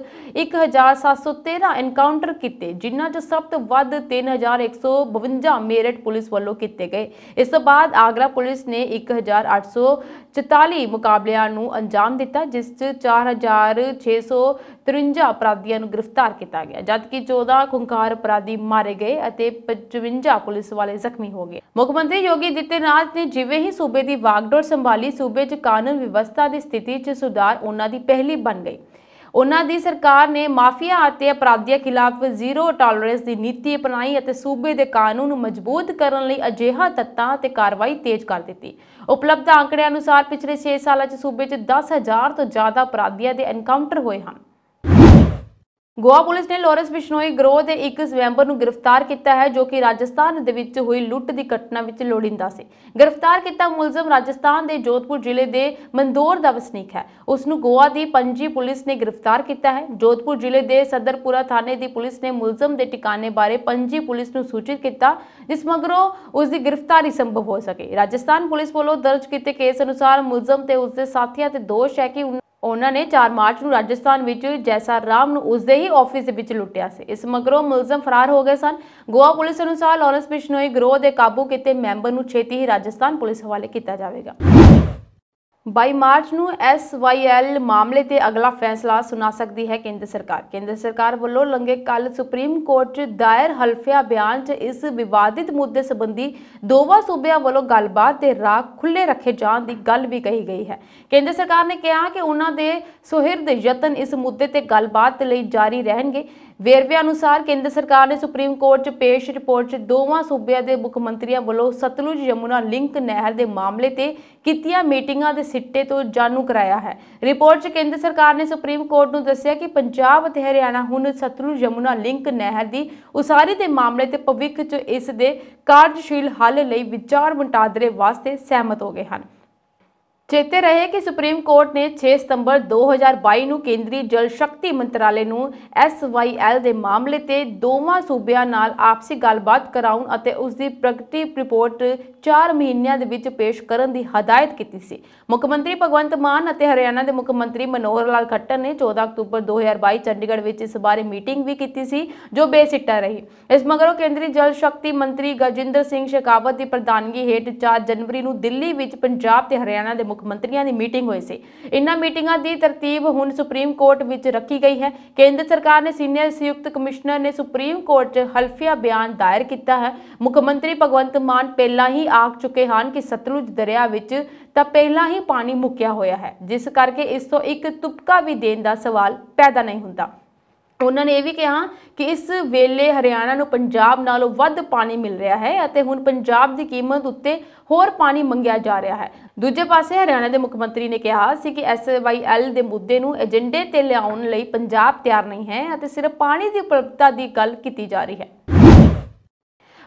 1713 ਐਨਕਾਊਂਟਰ ਕੀਤੇ ਜਿਨ੍ਹਾਂ 'ਚ ਸਭ ਤੋਂ ਵੱਧ 3152 ਮੇਰਠ ਪੁਲਿਸ ਵੱਲੋਂ ਕੀਤੇ ਗਏ ਇਸ ਤੋਂ ਬਾਅਦ ਆਗਰਾ ਪੁਲਿਸ ਨੇ 1844 ਮੁਕਾਬਲਿਆਂ ਨੂੰ ਅੰਜਾਮ ਦਿੱਤਾ ਜਿਸ 'ਚ 4653 ਅਪਰਾਧੀਆਂ ਨੂੰ ਗ੍ਰਿਫਤਾਰ ਕੀਤਾ ਗਿਆ ਜਦਕਿ 14 ਖੁੰਕਾਰ ਅਪਰਾਧੀ ਮਾਰੇ ਗਏ ਅਤੇ 55 ਪੁਲਿਸ ਵਾਲੇ ਜ਼ਖਮੀ ਹੋ ਗਏ ਮੁੱਖ ਮੰਤਰੀ ਯੋਗੀ ਦਿੱਤੇਨਾਥ ਨੇ ਜਿਵੇਂ ਹੀ ਸੂਬੇ ਦੀ ਵਾਗਡੋਰ ਸੰਭਾਲੀ ਸੂਬੇ 'ਚ ਕਾਨੂੰਨ ਵਿਵਸਥਾ ਦੀ ਸਥਿਤੀ 'ਚ ਸੁਧਾਰ ਉਹਨਾਂ ਦੀ ਪਹਿਲੀ ਬਣ ਗਈ ਉਹਨਾਂ ਦੀ ਸਰਕਾਰ ਨੇ ਮਾਫੀਆ ਅਤੇ ਅਪਰਾਧੀਆਂ ਖਿਲਾਫ ਜ਼ੀਰੋ ਟਾਲਰੈਂਸ ਦੀ ਨੀਤੀ ਅਪਣਾਈ ਅਤੇ ਸੂਬੇ ਦੇ ਕਾਨੂੰਨ ਨੂੰ ਮਜ਼ਬੂਤ ਕਰਨ ਲਈ ਅਜਿਹਾ ਤੱਤਾਂ ਤੇ ਕਾਰਵਾਈ ਤੇਜ਼ ਕਰ ਦਿੱਤੀ ਉਪਲਬਧ ਅੰਕੜਿਆਂ ਅਨੁਸਾਰ ਪਿਛਲੇ 6 ਸਾਲਾਂ 'ਚ ਸੂਬੇ 'ਚ 10000 ਤੋਂ ਜ਼ਿਆਦਾ ਅਪਰਾਧੀਆਂ ਦੇ ਐਨਕਾਊਂਟਰ ਹੋਏ ਹਨ ਗੋਆ ਪੁਲਿਸ ਨੇ ਲੋਰੈਂਸ ਬਿਸ਼ਨੋਈ ਗਰੋਹ ਦੇ ਇੱਕ ਸਵੈਂਬਰ ਨੂੰ ਗ੍ਰਿਫਤਾਰ ਕੀਤਾ ਹੈ ਜੋ ਕਿ ਰਾਜਸਥਾਨ ਦੇ ਵਿੱਚ ਹੋਈ ਲੁੱਟ ਦੀ ਘਟਨਾ ਵਿੱਚ ਲੋੜਿੰਦਾ ਸੀ ਗ੍ਰਿਫਤਾਰ ਕੀਤਾ ਮੁਲਜ਼ਮ ਰਾਜਸਥਾਨ ਦੇ ਜੋਧਪੁਰ ਜ਼ਿਲ੍ਹੇ ਦੇ ਮੰਦੋਰ ਦਾ ਵਸਨੀਕ ਹੈ ਉਸ ਨੂੰ ਗੋਆ ਦੀ ਪੰਜੀ ਪੁਲਿਸ ਨੇ ਗ੍ਰਿਫਤਾਰ ਕੀਤਾ ਹੈ ਜੋਧਪੁਰ ਜ਼ਿਲ੍ਹੇ ਦੇ ਸਦਰਪੁਰਾ ਥਾਣੇ ਦੀ ਪੁਲਿਸ ਨੇ ਮੁਲਜ਼ਮ ਦੇ ਟਿਕਾਣੇ ਬਾਰੇ ਪੰਜੀ ਪੁਲਿਸ ਨੂੰ ਸੂਚਿਤ ਕੀਤਾ ਜਿਸ ਮਗਰੋਂ ਉਸ ਦੀ ਗ੍ਰਿਫਤਾਰੀ ਸੰਭਵ ਹੋ ਸਕੇ ਰਾਜਸਥਾਨ ਪੁਲਿਸ ਵੱਲੋਂ ਦਰਜ ਕੀਤੇ ਕੇਸ ਅਨੁਸਾਰ ਮੁਲਜ਼ਮ ਤੇ ਉਸ ਦੇ ਸਾਥੀਆਂ ਤੇ ਦੋਸ਼ ਹੈ ਕਿ ਉਹਨਾਂ ਨੇ 4 ਮਾਰਚ ਨੂੰ ਰਾਜਸਥਾਨ ਵਿੱਚ ਜੈਸਾ ਰਾਮ ਨੂੰ ਉਸਦੇ ਹੀ ਆਫਿਸ ਵਿੱਚ ਲੁੱਟਿਆ ਸੀ ਇਸ ਮਗਰੋਂ ਮੁਲਜ਼ਮ ਫਰਾਰ ਹੋ ਗਏ ਸਨ ਗੋਆ ਪੁਲਿਸ ਅਨੁਸਾਰ ਲਾਰੈਂਸ ਬਿਸ਼ਨੋਈ ਗਰੋਹ ਦੇ ਕਾਬੂ ਕੀਤੇ ਮੈਂਬਰ ਨੂੰ ਛੇਤੀ ਹੀ ਰਾਜਸਥਾਨ ਪੁਲਿਸ ਹਵਾਲੇ ਕੀਤਾ ਜਾਵੇਗਾ 22 ਮਾਰਚ ਨੂੰ ਐਸਵਾਈਐਲ ਮਾਮਲੇ ਤੇ ਅਗਲਾ ਫੈਸਲਾ ਸੁਣਾ ਸਕਦੀ ਹੈ ਕੇਂਦਰ ਸਰਕਾਰ ਕੇਂਦਰ ਸਰਕਾਰ ਵੱਲੋਂ ਲੰਗੇ ਕੱਲ ਸੁਪਰੀਮ ਕੋਰਟ 'ਚ ਦਾਇਰ ਹਲਫਿਆ ਬਿਆਨ 'ਚ ਇਸ ਵਿਵਾਦਿਤ ਮੁੱਦੇ ਸੰਬੰਧੀ ਦੋਵਾਂ ਸੂਬਿਆਂ ਵੱਲੋਂ ਗੱਲਬਾਤ ਦੇ ਰਾਹ ਖੁੱਲੇ ਰੱਖੇ ਜਾਣ ਦੀ ਗੱਲ ਵੀ ਕਹੀ ਗਈ ਹੈ ਕੇਂਦਰ ਸਰਕਾਰ ਨੇ ਕਿਹਾ ਕਿ ਉਹਨਾਂ ਦੇ ਸੁਹਿਰਦ ਯਤਨ ਇਸ ਮੁੱਦੇ ਤੇ ਗੱਲਬਾਤ ਲਈ ਜਾਰੀ ਰਹਿਣਗੇ ਵੇਰਵੇ ਅਨੁਸਾਰ ਕੇਂਦਰ ਸਰਕਾਰ ਨੇ ਸੁਪਰੀਮ ਕੋਰਟ 'ਚ ਪੇਸ਼ ਰਿਪੋਰਟ 'ਚ ਦੋਵਾਂ ਸੂਬਿਆਂ ਦੇ ਮੁੱਖ ਮੰਤਰੀਆਂ ਵੱਲੋਂ ਸਤਲੁਜ ਯਮੁਨਾ ਲਿੰਕ ਨਹਿਰ ਦੇ ਮਾਮਲੇ ਤੇ ਕੀਤੀਆਂ ਮੀਟਿੰਗਾਂ ਦੇ ਸਿੱਟੇ ਤੋਂ ਜਾਣੂ ਕਰਾਇਆ ਹੈ ਰਿਪੋਰਟ 'ਚ ਕੇਂਦਰ ਸਰਕਾਰ ਨੇ ਸੁਪਰੀਮ ਕੋਰਟ ਨੂੰ ਦੱਸਿਆ ਕਿ ਪੰਜਾਬ ਅਤੇ ਹਰਿਆਣਾ ਹੁਣ ਸਤਲੁਜ ਯਮੁਨਾ ਲਿੰਕ ਨਹਿਰ ਦੀ ਉਸਾਰੀ ਦੇ ਮਾਮਲੇ ਤੇ ਭਵਿੱਖ 'ਚ ਇਸ ਦੇ ਕਾਰਜਸ਼ੀਲ ਹੱਲ ਲਈ ਵਿਚਾਰ ਵਟਾਂਦਰੇ ਵਾਸਤੇ ਸਹਿਮਤ ਹੋ ਗਏ ਹਨ ਚੇਤੇ ਰਹੇ ਕਿ ਸੁਪਰੀਮ ਕੋਰਟ ਨੇ 6 ਸਤੰਬਰ 2022 ਨੂੰ ਕੇਂਦਰੀ ਜਲ ਸ਼ਕਤੀ ਮੰਤਰਾਲੇ ਨੂੰ ਐਸਵਾਈਐਲ ਦੇ ਮਾਮਲੇ ਤੇ ਦੋਵਾਂ ਸੂਬਿਆਂ ਨਾਲ ਆਪਸੀ ਗੱਲਬਾਤ ਕਰਾਉਣ ਅਤੇ ਉਸ ਦੀ ਪ੍ਰਗਤੀ ਰਿਪੋਰਟ 4 ਮਹੀਨਿਆਂ ਦੇ ਵਿੱਚ ਪੇਸ਼ ਕਰਨ ਦੀ ਹਦਾਇਤ ਕੀਤੀ ਸੀ ਮੁੱਖ ਮੰਤਰੀ ਭਗਵੰਤ ਮਾਨ ਅਤੇ ਹਰਿਆਣਾ ਦੇ ਮੁੱਖ ਮੰਤਰੀ ਮਨੋਹਰ ਲਾਲ ਖੱਟਰ ਨੇ 14 ਅਕਤੂਬਰ 2022 ਚੰਡੀਗੜ੍ਹ ਵਿੱਚ ਇਸ ਬਾਰੇ ਮੀਟਿੰਗ ਵੀ ਕੀਤੀ ਸੀ ਜੋ ਬੇਸਿੱਟਾ ਰਹੀ ਇਸ ਮਗਰੋਂ ਕੇਂਦਰੀ ਜਲ ਸ਼ਕਤੀ ਮੰਤਰੀ ਗਜਿੰਦਰ ਸਿੰਘ ਸ਼ੇਖਾਵਤ ਦੀ ਪ੍ਰਧਾਨਗੀ ਹੇਠ 4 ਜਨਵਰੀ ਨੂੰ ਦਿੱਲੀ ਵਿੱਚ ਪੰਜਾਬ ਤੇ ਹਰਿਆਣਾ ਦੇ ਮੁੱਖ ਮੰਤਰੀਆਂ ਦੀ ਮੀਟਿੰਗ ਹੋਈ ਸੀ ਇਨ੍ਹਾਂ ਮੀਟਿੰਗਾਂ ਦੀ ਤਰਤੀਬ ਹੁਣ ਸੁਪਰੀਮ ਕੋਰਟ ਵਿੱਚ ਰੱਖੀ ਗਈ ਹੈ ਕੇਂਦਰ ਸਰਕਾਰ ਨੇ ਸੀਨੀਅਰ ਸੰਯੁਕਤ ਕਮਿਸ਼ਨਰ ਨੇ ਸੁਪਰੀਮ ਕੋਰਟ 'ਚ ਹਲਫੀਆ ਬਿਆਨ ਦਾਇਰ ਕੀਤਾ ਹੈ ਮੁੱਖ ਮੰਤਰੀ ਭਗਵੰਤ ਮਾਨ ਪਹਿਲਾਂ ਹੀ ਆਖ ਚੁੱਕੇ ਹਨ ਕਿ ਸਤਲੁਜ ਦਰਿਆ ਵਿੱਚ ਤਾਂ ਪਹਿਲਾਂ ਹੀ ਪਾਣੀ ਮੁੱਕਿਆ ਹੋਇਆ ਹੈ ਜਿਸ ਕਰਕੇ ਇਸ ਤੋਂ ਇੱਕ ਤੁਪਕਾ ਵੀ ਦੇਣ ਦਾ ਸਵਾਲ ਪੈਦਾ ਨਹੀਂ ਹੁੰਦਾ ਉਹਨਾਂ ਨੇ ਇਹ ਵੀ ਕਿਹਾ ਕਿ ਇਸ ਵੇਲੇ ਹਰਿਆਣਾ ਨੂੰ ਪੰਜਾਬ ਨਾਲੋਂ ਵੱਧ ਪਾਣੀ ਮਿਲ ਰਿਹਾ ਹੈ ਅਤੇ ਹੁਣ ਪੰਜਾਬ ਦੀ ਕੀਮਤ ਉੱਤੇ ਹੋਰ ਪਾਣੀ ਮੰਗਿਆ ਜਾ ਰਿਹਾ ਹੈ ਦੂਜੇ ਪਾਸੇ ਹਰਿਆਣਾ ਦੇ ਮੁੱਖ ਮੰਤਰੀ ਨੇ ਕਿਹਾ ਸੀ ਕਿ ਐਸਵਾਈਐਲ ਦੇ ਮੁੱਦੇ ਨੂੰ ਏਜੰਡੇ ਤੇ ਲਿਆਉਣ ਲਈ ਪੰਜਾਬ ਤਿਆਰ ਨਹੀਂ ਹੈ ਅਤੇ ਸਿਰਫ ਪਾਣੀ ਦੀ ਉਪਲਬਧਤਾ ਦੀ ਗੱਲ ਕੀਤੀ ਜਾ ਰਹੀ ਹੈ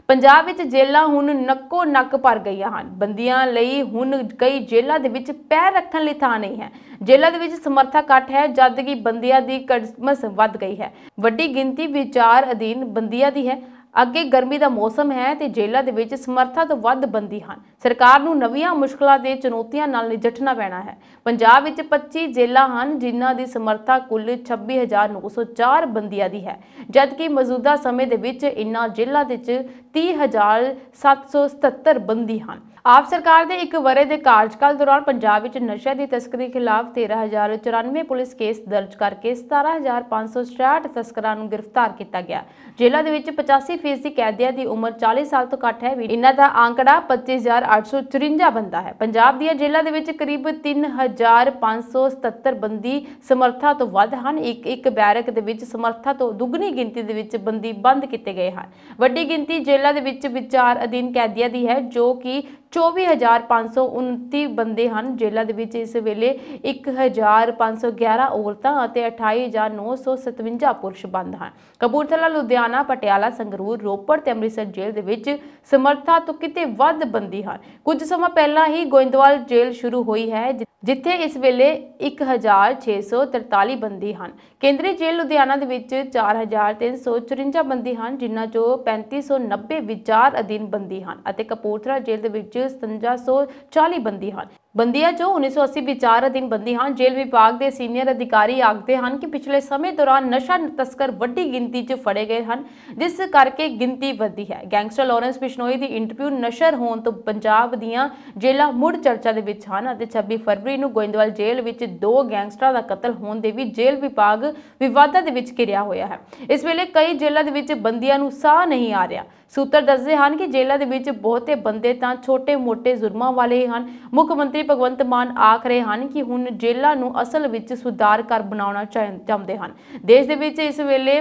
ਪੰਜਾਬ ਵਿੱਚ ਜੇਲ੍ਹਾਂ ਹੁਣ ਨੱਕੋ ਨੱਕ ਭਰ ਗਈਆਂ ਹਨ ਬੰਦੀਆਂ ਲਈ ਹੁਣ ਕਈ ਜੇਲ੍ਹਾਂ ਦੇ ਵਿੱਚ ਪੈਰ ਰੱਖਣ ਲਈ ਥਾਂ ਨਹੀਂ ਹੈ ਜੇਲ੍ਹਾਂ ਦੇ ਵਿੱਚ ਸਮਰਥਾ ਘੱਟ ਹੈ ਜਦ ਕਿ ਬੰਦੀਆਂ ਦੀ ਕੜਮਸ ਵੱਧ ਗਈ ਹੈ ਵੱਡੀ ਗਿਣਤੀ ਵਿਚਾਰ ਅਧੀਨ ਬੰਦੀਆਂ ਦੀ ਹੈ ਅੱਗੇ ਗਰਮੀ ਦਾ ਮੌਸਮ ਹੈ ਤੇ ਜੇਲ੍ਹਾਂ ਦੇ ਵਿੱਚ ਸਮਰੱਥਾ ਤੋਂ ਵੱਧ ਬੰਦੀ ਹਨ ਸਰਕਾਰ ਨੂੰ ਨਵੀਆਂ ਮੁਸ਼ਕਲਾਂ ਦੇ ਚੁਣੌਤੀਆਂ ਨਾਲ ਨਜਿੱਠਣਾ ਪੈਣਾ ਹੈ ਪੰਜਾਬ ਵਿੱਚ 25 ਜੇਲ੍ਹਾਂ ਹਨ ਜਿਨ੍ਹਾਂ ਦੀ ਸਮਰੱਥਾ ਕੁੱਲ 26904 ਬੰਦੀਆਂ ਦੀ ਹੈ ਜਦਕਿ ਮੌਜੂਦਾ ਸਮੇਂ ਦੇ ਵਿੱਚ ਇਨ੍ਹਾਂ ਜੇਲ੍ਹਾਂ ਦੇ ਵਿੱਚ 30777 ਬੰਦੀ ਹਨ ਆਪ ਸਰਕਾਰ ਦੇ ਇੱਕ ਵਰੇ ਦੇ ਕਾਰਜਕਾਲ ਦੌਰਾਨ ਪੰਜਾਬ ਵਿੱਚ ਨਸ਼ੇ ਦੀ ਤਸਕਰੀ ਖਿਲਾਫ 13094 ਪੁਲਿਸ ਕੇਸ ਦਰਜ ਕਰਕੇ 17566 ਤਸਕਰਾਂ ਨੂੰ ਗ੍ਰਿਫਤਾਰ ਕੀਤਾ ਗਿਆ ਜੇਲ੍ਹਾਂ ਦੇ ਵਿੱਚ 85 ਫੀਸਦੀ ਕੈਦੀਆਂ ਦੀ ਉਮਰ 40 ਸਾਲ ਤੋਂ ਘੱਟ ਹੈ ਇਹਨਾਂ ਦਾ ਆંકੜਾ 25854 ਬੰਦਾ ਹੈ ਪੰਜਾਬ ਦੀਆਂ ਜੇਲ੍ਹਾਂ ਦੇ ਵਿੱਚ ਕਰੀਬ 3577 ਬੰਦੀ ਸਮਰੱਥਾ ਤੋਂ ਵੱਧ ਹਨ ਇੱਕ ਇੱਕ ਬੈਰਕ ਦੇ ਵਿੱਚ ਸਮਰੱਥਾ ਤੋਂ ਦੁੱਗਣੀ ਗਿਣਤੀ ਦੇ ਵਿੱਚ ਬੰਦੀ ਬੰਦ ਕੀਤੇ ਗਏ ਹਨ ਵੱਡੀ ਗਿਣਤੀ ਜੇਲ੍ਹਾਂ ਦੇ ਵਿੱਚ ਵਿਚਾਰ ਅਧੀਨ ਕੈਦੀਆਂ ਦੀ ਹੈ ਜੋ ਕਿ 24529 ਬੰਦੇ ਹਨ ਜੇਲ੍ਹਾਂ ਦੇ ਵਿੱਚ ਇਸ ਵੇਲੇ 1511 ਔਰਤਾਂ ਅਤੇ 28957 ਪੁਰਸ਼ ਬੰਦ ਹਨ ਕਪੂਰਥਲਾ ਲੁਧਿਆਣਾ ਪਟਿਆਲਾ ਸੰਗਰੂਰ ਮਜ਼ਦੂਰ ਰੋਪੜ ਤੇ ਅੰਮ੍ਰਿਤਸਰ ਜੇਲ੍ਹ ਦੇ ਵਿੱਚ ਸਮਰੱਥਾ ਤੋਂ ਕਿਤੇ ਵੱਧ ਬੰਦੀ ਹਨ ਕੁਝ ਸਮਾਂ ਪਹਿਲਾਂ ਹੀ ਗੋਇੰਦਵਾਲ ਜੇਲ੍ਹ ਸ਼ੁਰੂ ਹੋਈ ਹੈ ਜਿੱਥੇ ਇਸ ਵੇਲੇ 1643 ਬੰਦੀ ਹਨ ਕੇਂਦਰੀ ਜੇਲ੍ਹ ਲੁਧਿਆਣਾ ਦੇ ਵਿੱਚ 4354 ਬੰਦੀ ਹਨ ਜਿਨ੍ਹਾਂ ਚੋਂ 3590 ਵਿਚਾਰ ਅਧੀਨ ਬੰਦੀ ਹਨ ਅਤੇ ਕਪੂਰਥਲਾ ਜੇਲ੍ਹ ਦੇ ਵਿੱਚ 5740 ਬੰਦੀ ਹਨ ਬੰਦੀਆਂ ਜੋ 1980 ਵਿਚਾਰ ਅਧੀਨ ਬੰਦੀ ਹਨ ਜੇਲ੍ਹ ਵਿਭਾਗ ਦੇ ਸੀਨੀਅਰ ਅਧਿਕਾਰੀ ਆਖਦੇ ਹਨ ਕਿ ਪਿਛਲੇ ਸਮੇਂ ਦੌਰਾਨ ਨਸ਼ਾ ਤਸਕਰ ਵੱਡੀ ਗਿਣਤੀ 'ਚ ਫੜੇ ਗਏ ਹਨ ਜਿਸ ਕਰਕੇ ਗਿਣਤੀ ਵਧੀ ਹੈ ਗੈਂਗਸਟਰ ਲਾਰੈਂਸ ਬਿਸ਼ਨੋਈ ਦੀ ਇੰਟਰਵਿਊ ਨਸ਼ਰ ਹੋਣ ਤੋਂ ਪੰਜਾਬ ਦੀਆਂ ਜੇਲ੍ਹਾਂ ਮੁੜ ਚਰਚਾ ਦੇ ਵਿੱਚ ਹਨ ਅਤੇ 26 ਫਰਵਰੀ ਨੂੰ ਗੋਇੰਦਵਾਲ ਜੇਲ੍ਹ ਵਿੱਚ ਦੋ ਗੈਂਗਸਟਰਾਂ ਦਾ ਕਤਲ ਹੋਣ ਦੇ ਵੀ ਜੇਲ੍ਹ ਵਿਭਾਗ ਵਿਵਾਦਾਂ ਦੇ ਵਿੱਚ ਘਿਰਿਆ ਹੋਇਆ ਹੈ ਇਸ ਵੇਲੇ ਕਈ ਜੇਲ੍ਹਾਂ ਦੇ ਵਿੱਚ ਬੰਦੀਆਂ ਨੂੰ ਸਾਹ ਨਹੀਂ ਆ ਰਿਹਾ ਸੂਤਰ ਦੱਸਦੇ ਹਨ ਕਿ ਜੇਲ੍ਹਾਂ ਦੇ ਵਿੱਚ ਬਹੁਤੇ ਬੰਦੇ ਤਾਂ ਛੋਟੇ-ਮੋਟੇ ਜ਼ੁਰਮਾਂ ਵਾਲੇ ਹਨ ਮੁੱਖ ਮੰਤਰੀ ਭਗਵੰਤ ਮਾਨ ਆਖ ਰਹੇ ਹਨ ਕਿ ਹੁਣ ਜੇਲ੍ਹਾਂ ਨੂੰ ਅਸਲ ਵਿੱਚ ਸੁਧਾਰ ਕਰ ਬਣਾਉਣਾ ਚਾਹੁੰਦੇ ਹਨ ਦੇਸ਼ ਦੇ ਵਿੱਚ ਇਸ ਵੇਲੇ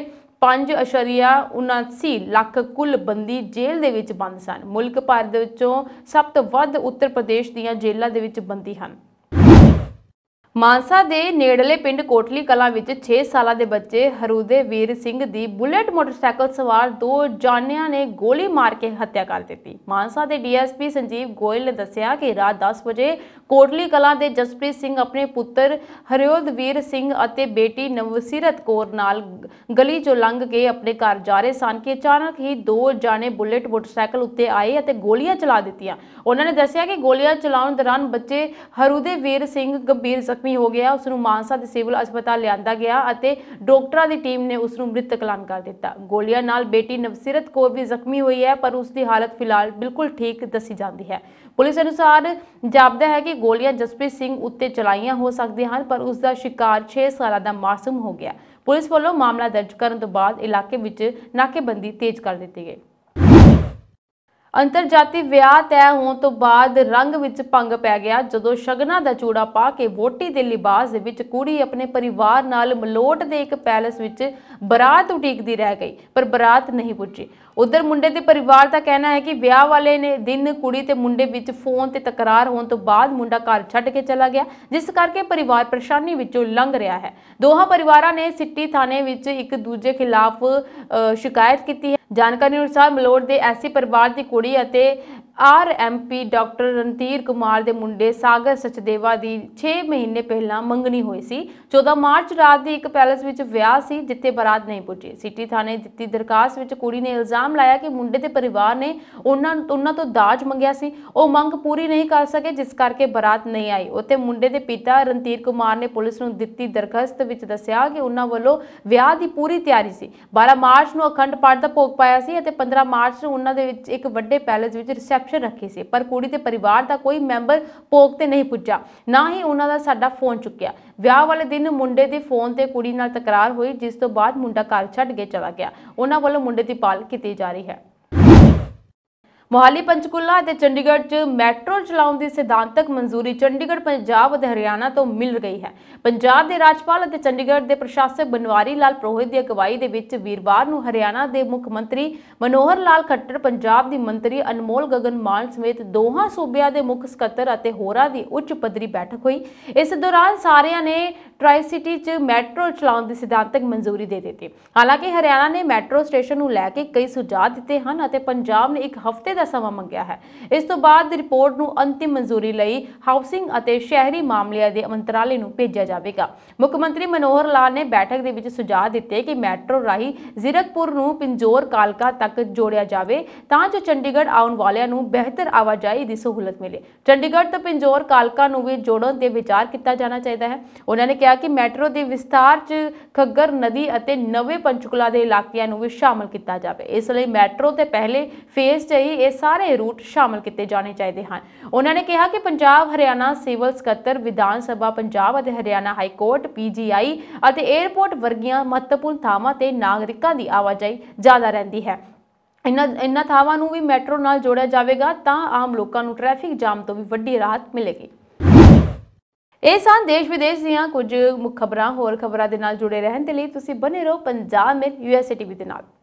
5.79 ਲੱਖ ਕੁੱਲ ਬੰਦੀ ਜੇਲ੍ਹ ਦੇ ਵਿੱਚ ਬੰਦ ਸਨ ਮੁਲਕ ਭਰ ਦੇ ਵਿੱਚੋਂ ਸਭ ਤੋਂ ਵੱਧ ਉੱਤਰ ਪ੍ਰਦੇਸ਼ ਦੀਆਂ ਜੇਲ੍ਹਾਂ ਦੇ ਵਿੱਚ ਬੰਦੀ ਹਨ ਮਾਨਸਾ ਦੇ ਨੇੜਲੇ ਪਿੰਡ ਕੋਟਲੀ ਕਲਾਂ ਵਿੱਚ 6 ਸਾਲਾਂ ਦੇ ਬੱਚੇ ਹਰੂਦੇ ਵੀਰ ਸਿੰਘ ਦੀ ਬੁਲੇਟ ਮੋਟਰਸਾਈਕਲ ਸਵਾਰ ਦੋ ਜਾਨਿਆਂ ਨੇ ਗੋਲੀ ਮਾਰ ਕੇ ਹੱਤਿਆ ਕਰ ਦਿੱਤੀ ਮਾਨਸਾ ਦੇ ਡੀਐਸਪੀ ਸੰਜੀਵ ਗੋਇਲ ਨੇ ਦੱਸਿਆ ਕਿ ਰਾਤ 10 ਵਜੇ ਕੋਟਲੀ ਕਲਾਂ ਦੇ ਜਸਪ੍ਰੀਤ ਸਿੰਘ ਆਪਣੇ ਪੁੱਤਰ ਹਰਿਓਦ ਵੀਰ ਸਿੰਘ ਅਤੇ ਬੇਟੀ ਨਵਸੀਰਤ ਕੌਰ ਨਾਲ ਗਲੀ ਚੋਂ ਲੰਘ ਕੇ ਆਪਣੇ ਘਰ ਜਾ ਰਹੇ ਸਨ ਕਿ ਅਚਾਨਕ ਹੀ ਦੋ ਜਾਨੇ ਬੁਲੇਟ ਮੋਟਰਸਾਈਕਲ ਉੱਤੇ ਆਏ ਅਤੇ ਗੋਲੀਆਂ ਚਲਾ ਦਿੱਤੀਆਂ ਉਹਨਾਂ ਨੇ ਦੱਸਿਆ ਕਿ ਗੋਲੀਆਂ ਚਲਾਉਣ ਦੌਰਾਨ ਬੱਚੇ ਹਰੂਦੇ ਵੀਰ ਸਿੰਘ ਗੰਭੀਰ ਜ਼ਖਮੀ ਹੋ ਗਿਆ ਉਸ ਨੂੰ ਮਾਨਸਾ ਦੇ ਸਿਵਲ ਹਸਪਤਾਲ ਲਿਆਂਦਾ ਗਿਆ ਅਤੇ ਡਾਕਟਰਾਂ ਦੀ ਟੀਮ ਨੇ ਉਸ ਨੂੰ ਮ੍ਰਿਤਕ ਐਲਾਨ ਕਰ ਦਿੱਤਾ ਗੋਲੀਆਂ ਨਾਲ ਬੇਟੀ ਨਵਸਿਰਤ ਕੋਰ ਵੀ ਜ਼ਖਮੀ ਹੋਈ ਹੈ ਪਰ ਉਸ ਦੀ ਹਾਲਤ ਫਿਲਹਾਲ ਬਿਲਕੁਲ ਠੀਕ ਦੱਸੀ ਜਾਂਦੀ ਹੈ ਪੁਲਿਸ ਅਨੁਸਾਰ ਜਾਪਦਾ ਹੈ ਕਿ ਗੋਲੀਆਂ ਜਸਪ੍ਰੀਤ ਸਿੰਘ ਉੱਤੇ ਚਲਾਈਆਂ ਹੋ ਸਕਦੀਆਂ ਹਨ ਪਰ ਉਸ ਦਾ ਸ਼ਿਕਾਰ 6 ਸਾਲਾਂ ਦਾ ਮਾਸੂਮ ਹੋ ਗਿਆ ਪੁਲਿਸ ਵੱਲੋਂ ਮਾਮਲਾ ਦਰਜ ਕਰਨ ਤੋਂ ਬਾਅਦ ਇਲਾਕੇ ਵਿੱਚ ਨਾਕੇਬੰਦੀ ਤੇਜ਼ ਕਰ ਦਿੱਤੀ ਗਈ ਅੰਤਰਜਾਤੀ ਵਿਆਹ ਤੈ ਹੋਣ ਤੋਂ ਬਾਅਦ ਰੰਗ ਵਿੱਚ ਪੰਗ ਪੈ ਗਿਆ ਜਦੋਂ ਸ਼ਗਨਾ ਦਾ ਚੂੜਾ ਪਾ ਕੇ ਵੋਟੀ ਦੇ ਲਿਬਾਸ ਦੇ ਵਿੱਚ ਕੁੜੀ ਆਪਣੇ ਪਰਿਵਾਰ ਨਾਲ ਮਲੋਟ ਦੇ ਇੱਕ ਪੈਲਸ ਵਿੱਚ ਬਰਾਤ ਉਡੀਕਦੀ ਰਹਿ ਗਈ ਪਰ ਬਰਾਤ ਨਹੀਂ ਪੁੱਜੀ ਉਧਰ ਮੁੰਡੇ ਦੇ ਪਰਿਵਾਰ ਦਾ ਕਹਿਣਾ ਹੈ ਕਿ ਵਿਆਹ ਵਾਲੇ ਨੇ ਦਿਨ ਕੁੜੀ ਤੇ ਮੁੰਡੇ ਵਿੱਚ ਫੋਨ ਤੇ ਤਕਰਾਰ ਹੋਣ ਤੋਂ ਬਾਅਦ ਮੁੰਡਾ ਘਰ ਛੱਡ ਕੇ ਚਲਾ ਗਿਆ ਜਿਸ ਕਰਕੇ ਪਰਿਵਾਰ ਪਰੇਸ਼ਾਨੀ ਵਿੱਚੋਂ ਲੰਘ ਰਿਹਾ ਹੈ ਦੋਹਾਂ ਪਰਿਵਾਰਾਂ ਨੇ ਸਿੱਟੀ ਥਾਣੇ ਵਿੱਚ ਇੱਕ ਦੂਜੇ ਖਿਲਾਫ ਸ਼ਿਕਾਇਤ ਕੀਤੀ ਹੈ ਜਾਣਕਾਰੀ ਅਨੁਸਾਰ ਮਲੋੜ ਦੇ ਐਸੀ ਪਰਿਵਾਰ ਦੀ ਕੁੜੀ ਅਤੇ ਆਰਐਮਪੀ ਡਾਕਟਰ ਰਣਧੀਰ ਕੁਮਾਰ ਦੇ ਮੁੰਡੇ ਸਾਗਰ ਸਚਦੇਵਾ ਦੀ 6 ਮਹੀਨੇ ਪਹਿਲਾਂ ਮੰਗਣੀ ਹੋਈ ਸੀ 14 ਮਾਰਚ ਰਾਤ ਦੀ ਇੱਕ ਪੈਲਸ ਵਿੱਚ ਵਿਆਹ ਸੀ ਜਿੱਥੇ ਬਰਾਤ ਨਹੀਂ ਪੁੱਜੀ ਸਿਟੀ ਥਾਣੇ ਦਿੱਤੀ ਦਰਖਾਸਤ ਵਿੱਚ ਕੁੜੀ ਨੇ ਇਲਜ਼ਾਮ ਲਾਇਆ ਕਿ ਮੁੰਡੇ ਦੇ ਪਰਿਵਾਰ ਨੇ ਉਹਨਾਂ ਉਹਨਾਂ ਤੋਂ ਦਾਜ ਮੰਗਿਆ ਸੀ ਉਹ ਮੰਗ ਪੂਰੀ ਨਹੀਂ ਕਰ ਸਕੇ ਜਿਸ ਕਰਕੇ ਬਰਾਤ ਨਹੀਂ ਆਈ ਉੱਥੇ ਮੁੰਡੇ ਦੇ ਪਿਤਾ ਰਣਧੀਰ ਕੁਮਾਰ ਨੇ ਪੁਲਿਸ ਨੂੰ ਦਿੱਤੀ ਦਰਖਾਸਤ ਵਿੱਚ ਦੱਸਿਆ ਕਿ ਉਹਨਾਂ ਵੱਲੋਂ ਵਿਆਹ ਦੀ ਪੂਰੀ ਤਿਆਰੀ ਸੀ 12 ਮਾਰਚ ਨੂੰ ਅਖੰਡ ਪਾਠ ਦਾ ਭੋਗ ਪਾਇਆ ਸੀ ਅਤੇ 15 ਮਾਰਚ ਨੂੰ ਉਹਨਾਂ ਦੇ ਵਿੱਚ ਇੱਕ ਵੱਡੇ ਪੈਲਸ ਵਿੱਚ ਰਿਸੈਪਸ਼ਨ ਰਿਸੈਪਸ਼ਨ ਰੱਖੇ ਸੀ ਪਰ ਕੁੜੀ ਦੇ ਪਰਿਵਾਰ ਦਾ ਕੋਈ ਮੈਂਬਰ ਪੋਕ ਤੇ ਨਹੀਂ ਪੁੱਜਾ ਨਾ ਹੀ ਉਹਨਾਂ ਦਾ ਸਾਡਾ ਫੋਨ ਚੁੱਕਿਆ ਵਿਆਹ ਵਾਲੇ ਦਿਨ ਮੁੰਡੇ ਦੇ ਫੋਨ ਤੇ ਕੁੜੀ ਨਾਲ ਤਕਰਾਰ ਹੋਈ ਜਿਸ ਤੋਂ ਬਾਅਦ ਮੁੰਡਾ ਘਰ ਛੱਡ ਕੇ ਚਲਾ ਗਿਆ ਉਹਨਾਂ ਵੱਲੋਂ ਮੁੰਡੇ ਦੀ ਪਾਲ ਕੀਤੀ ਜਾ ਰਹੀ ਹੈ ਮੋਹਾਲੀ ਪੰਚਕੂਲਾ ਅਤੇ ਚੰਡੀਗੜ੍ਹ 'ਚ ਮੈਟਰੋ ਚਲਾਉਣ ਦੀ ਸਿਧਾਂਤਕ ਮਨਜ਼ੂਰੀ ਚੰਡੀਗੜ੍ਹ ਪੰਜਾਬ ਅਤੇ ਹਰਿਆਣਾ ਤੋਂ ਮਿਲ ਗਈ ਹੈ ਪੰਜਾਬ ਦੇ ਰਾਜਪਾਲ ਅਤੇ ਚੰਡੀਗੜ੍ਹ ਦੇ ਪ੍ਰਸ਼ਾਸਕ ਬਨਵਾਰੀ ਲਾਲ ਪ੍ਰੋਹਿਤ ਦੀ ਅਗਵਾਈ ਦੇ ਵਿੱਚ ਵੀਰਵਾਰ ਨੂੰ ਹਰਿਆਣਾ ਦੇ ਮੁੱਖ ਮੰਤਰੀ ਮਨੋਹਰ ਲਾਲ ਖੱਟਰ ਪੰਜਾਬ ਦੀ ਮੰਤਰੀ ਅਨਮੋਲ ਗਗਨ ਮਾਨ ਸਮੇਤ ਦੋਹਾਂ ਸੂਬਿਆਂ ਦੇ ਮੁੱਖ ਸਕੱਤਰ ਅਤੇ ਹੋਰਾਂ ਦੀ ਉੱਚ ਪੱਧਰੀ ਬੈਠਕ ਹੋਈ ਇਸ ਦੌਰਾਨ ਸਾਰਿਆਂ ਨੇ ਟ੍ਰਾਈ ਸਿਟੀ 'ਚ ਮੈਟਰੋ ਚਲਾਉਣ ਦੀ ਸਿਧਾਂਤਕ ਮਨਜ਼ੂਰੀ ਦੇ ਦਿੱਤੀ ਹਾਲਾਂਕਿ ਹਰਿਆਣਾ ਨੇ ਮੈਟਰੋ ਸਟੇਸ਼ਨ ਨੂੰ ਲੈ ਕੇ ਕਈ ਸੁਝਾਅ ਦਿੱਤੇ ਹਨ ਅਤੇ ਪੰਜਾਬ ਨੇ ਇੱਕ ਹਫ਼ਤੇ ਦਾ ਸਮਾਂ ਮੰਗਿਆ ਹੈ ਇਸ ਤੋਂ ਬਾਅਦ ਰਿਪੋਰਟ ਨੂੰ ਅੰਤਿਮ ਮਨਜ਼ੂਰੀ ਲਈ ਹਾਊਸਿੰਗ ਅਤੇ ਸ਼ਹਿਰੀ ਮਾਮਲਿਆਂ ਦੇ ਮੰਤਰਾਲੇ ਨੂੰ ਭੇਜਿਆ ਜਾਵੇਗਾ ਮੁੱਖ ਮੰਤਰੀ ਮਨੋਹਰ ਲਾਲ ਨੇ ਬੈਠਕ ਦੇ ਵਿੱਚ ਸੁਝਾਅ ਦਿੱਤੇ ਕਿ ਮੈਟਰੋ ਰਾਹੀਂ ਜ਼ਿਰਕਪੁਰ ਨੂੰ ਪਿੰਜੋਰ ਕਾਲਕਾ ਤੱਕ ਜੋੜਿਆ ਜਾਵੇ ਤਾਂ ਜੋ ਚੰਡੀਗੜ੍ਹ ਆਉਣ ਵਾਲਿਆਂ ਨੂੰ ਬਿਹਤਰ ਆਵਾਜਾਈ ਦੀ ਸਹੂਲਤ ਮਿਲੇ ਚੰਡੀਗੜ੍ਹ ਤੋਂ ਪਿੰਜੋਰ ਕਾਲਕਾ ਨੂੰ ਵੀ ਜੋੜਨ ਦੇ ਵਿਚਾਰ ਕੀਤਾ ਜਾਣਾ ਚਾਹੀਦਾ ਹੈ ਉਹਨਾਂ ਨੇ ਕਿਹਾ ਕਿ ਮੈਟਰੋ ਦੇ ਵਿਸਤਾਰ 'ਚ ਖੱਗਰ ਨਦੀ ਅਤੇ ਨਵੇਂ ਪੰਚਕੁਲਾ ਦੇ ਇਲਾਕਿਆਂ ਨੂੰ ਵੀ ਸ਼ਾਮਲ ਕੀਤਾ ਜਾਵੇ ਇਸ ਲਈ ਮੈਟਰੋ ਤੇ ਪਹਿਲੇ ਫੇਸ 'ਚ ਹੀ ਇਹ ਸਾਰੇ ਰੂਟ ਸ਼ਾਮਲ ਕੀਤੇ ਜਾਣੇ ਚਾਹੀਦੇ ਹਨ ਉਹਨਾਂ ਨੇ ਕਿਹਾ ਕਿ ਪੰਜਾਬ ਹਰਿਆਣਾ ਸਿਵਲ ਸਕੱਤਰ ਵਿਧਾਨ ਸਭਾ ਪੰਜਾਬ ਅਤੇ ਹਰਿਆਣਾ ਹਾਈ ਕੋਰਟ ਪੀਜੀਆਈ ਅਤੇ 에ਅਰਪੋਰਟ ਵਰਗੀਆਂ ਮਹੱਤਵਪੂਰਨ ਥਾਵਾਂ ਤੇ ਨਾਗਰਿਕਾਂ ਦੀ ਆਵਾਜਾਈ ਜ਼ਿਆਦਾ ਰਹਿੰਦੀ ਹੈ ਇਨਾ ਇਨਾ ਥਾਵਾਂ ਨੂੰ ਵੀ ਮੈਟਰੋ ਨਾਲ ਜੋੜਿਆ ਜਾਵੇਗਾ ਤਾਂ ਆਮ ਲੋਕਾਂ ਨੂੰ ਟ੍ਰੈਫਿਕ ਜਾਮ ਤੋਂ ਵੀ ਵੱਡੀ ਰਾਹਤ ਮਿਲੇਗੀ ਇਹ ਸਾਂ ਦੇਸ਼ ਵਿਦੇਸ਼ ਦੀਆਂ ਕੁਝ ਮੁੱਖ ਖਬਰਾਂ ਹੋਰ ਖਬਰਾਂ ਦੇ ਨਾਲ ਜੁੜੇ ਰਹਿਣ ਦੇ ਲਈ ਤੁਸੀਂ ਬਨੇ ਰਹੋ ਪੰਜਾਬ ਮੇਂ ਯੂਐਸਏ ਟੀਵੀ ਦੇ ਨਾਲ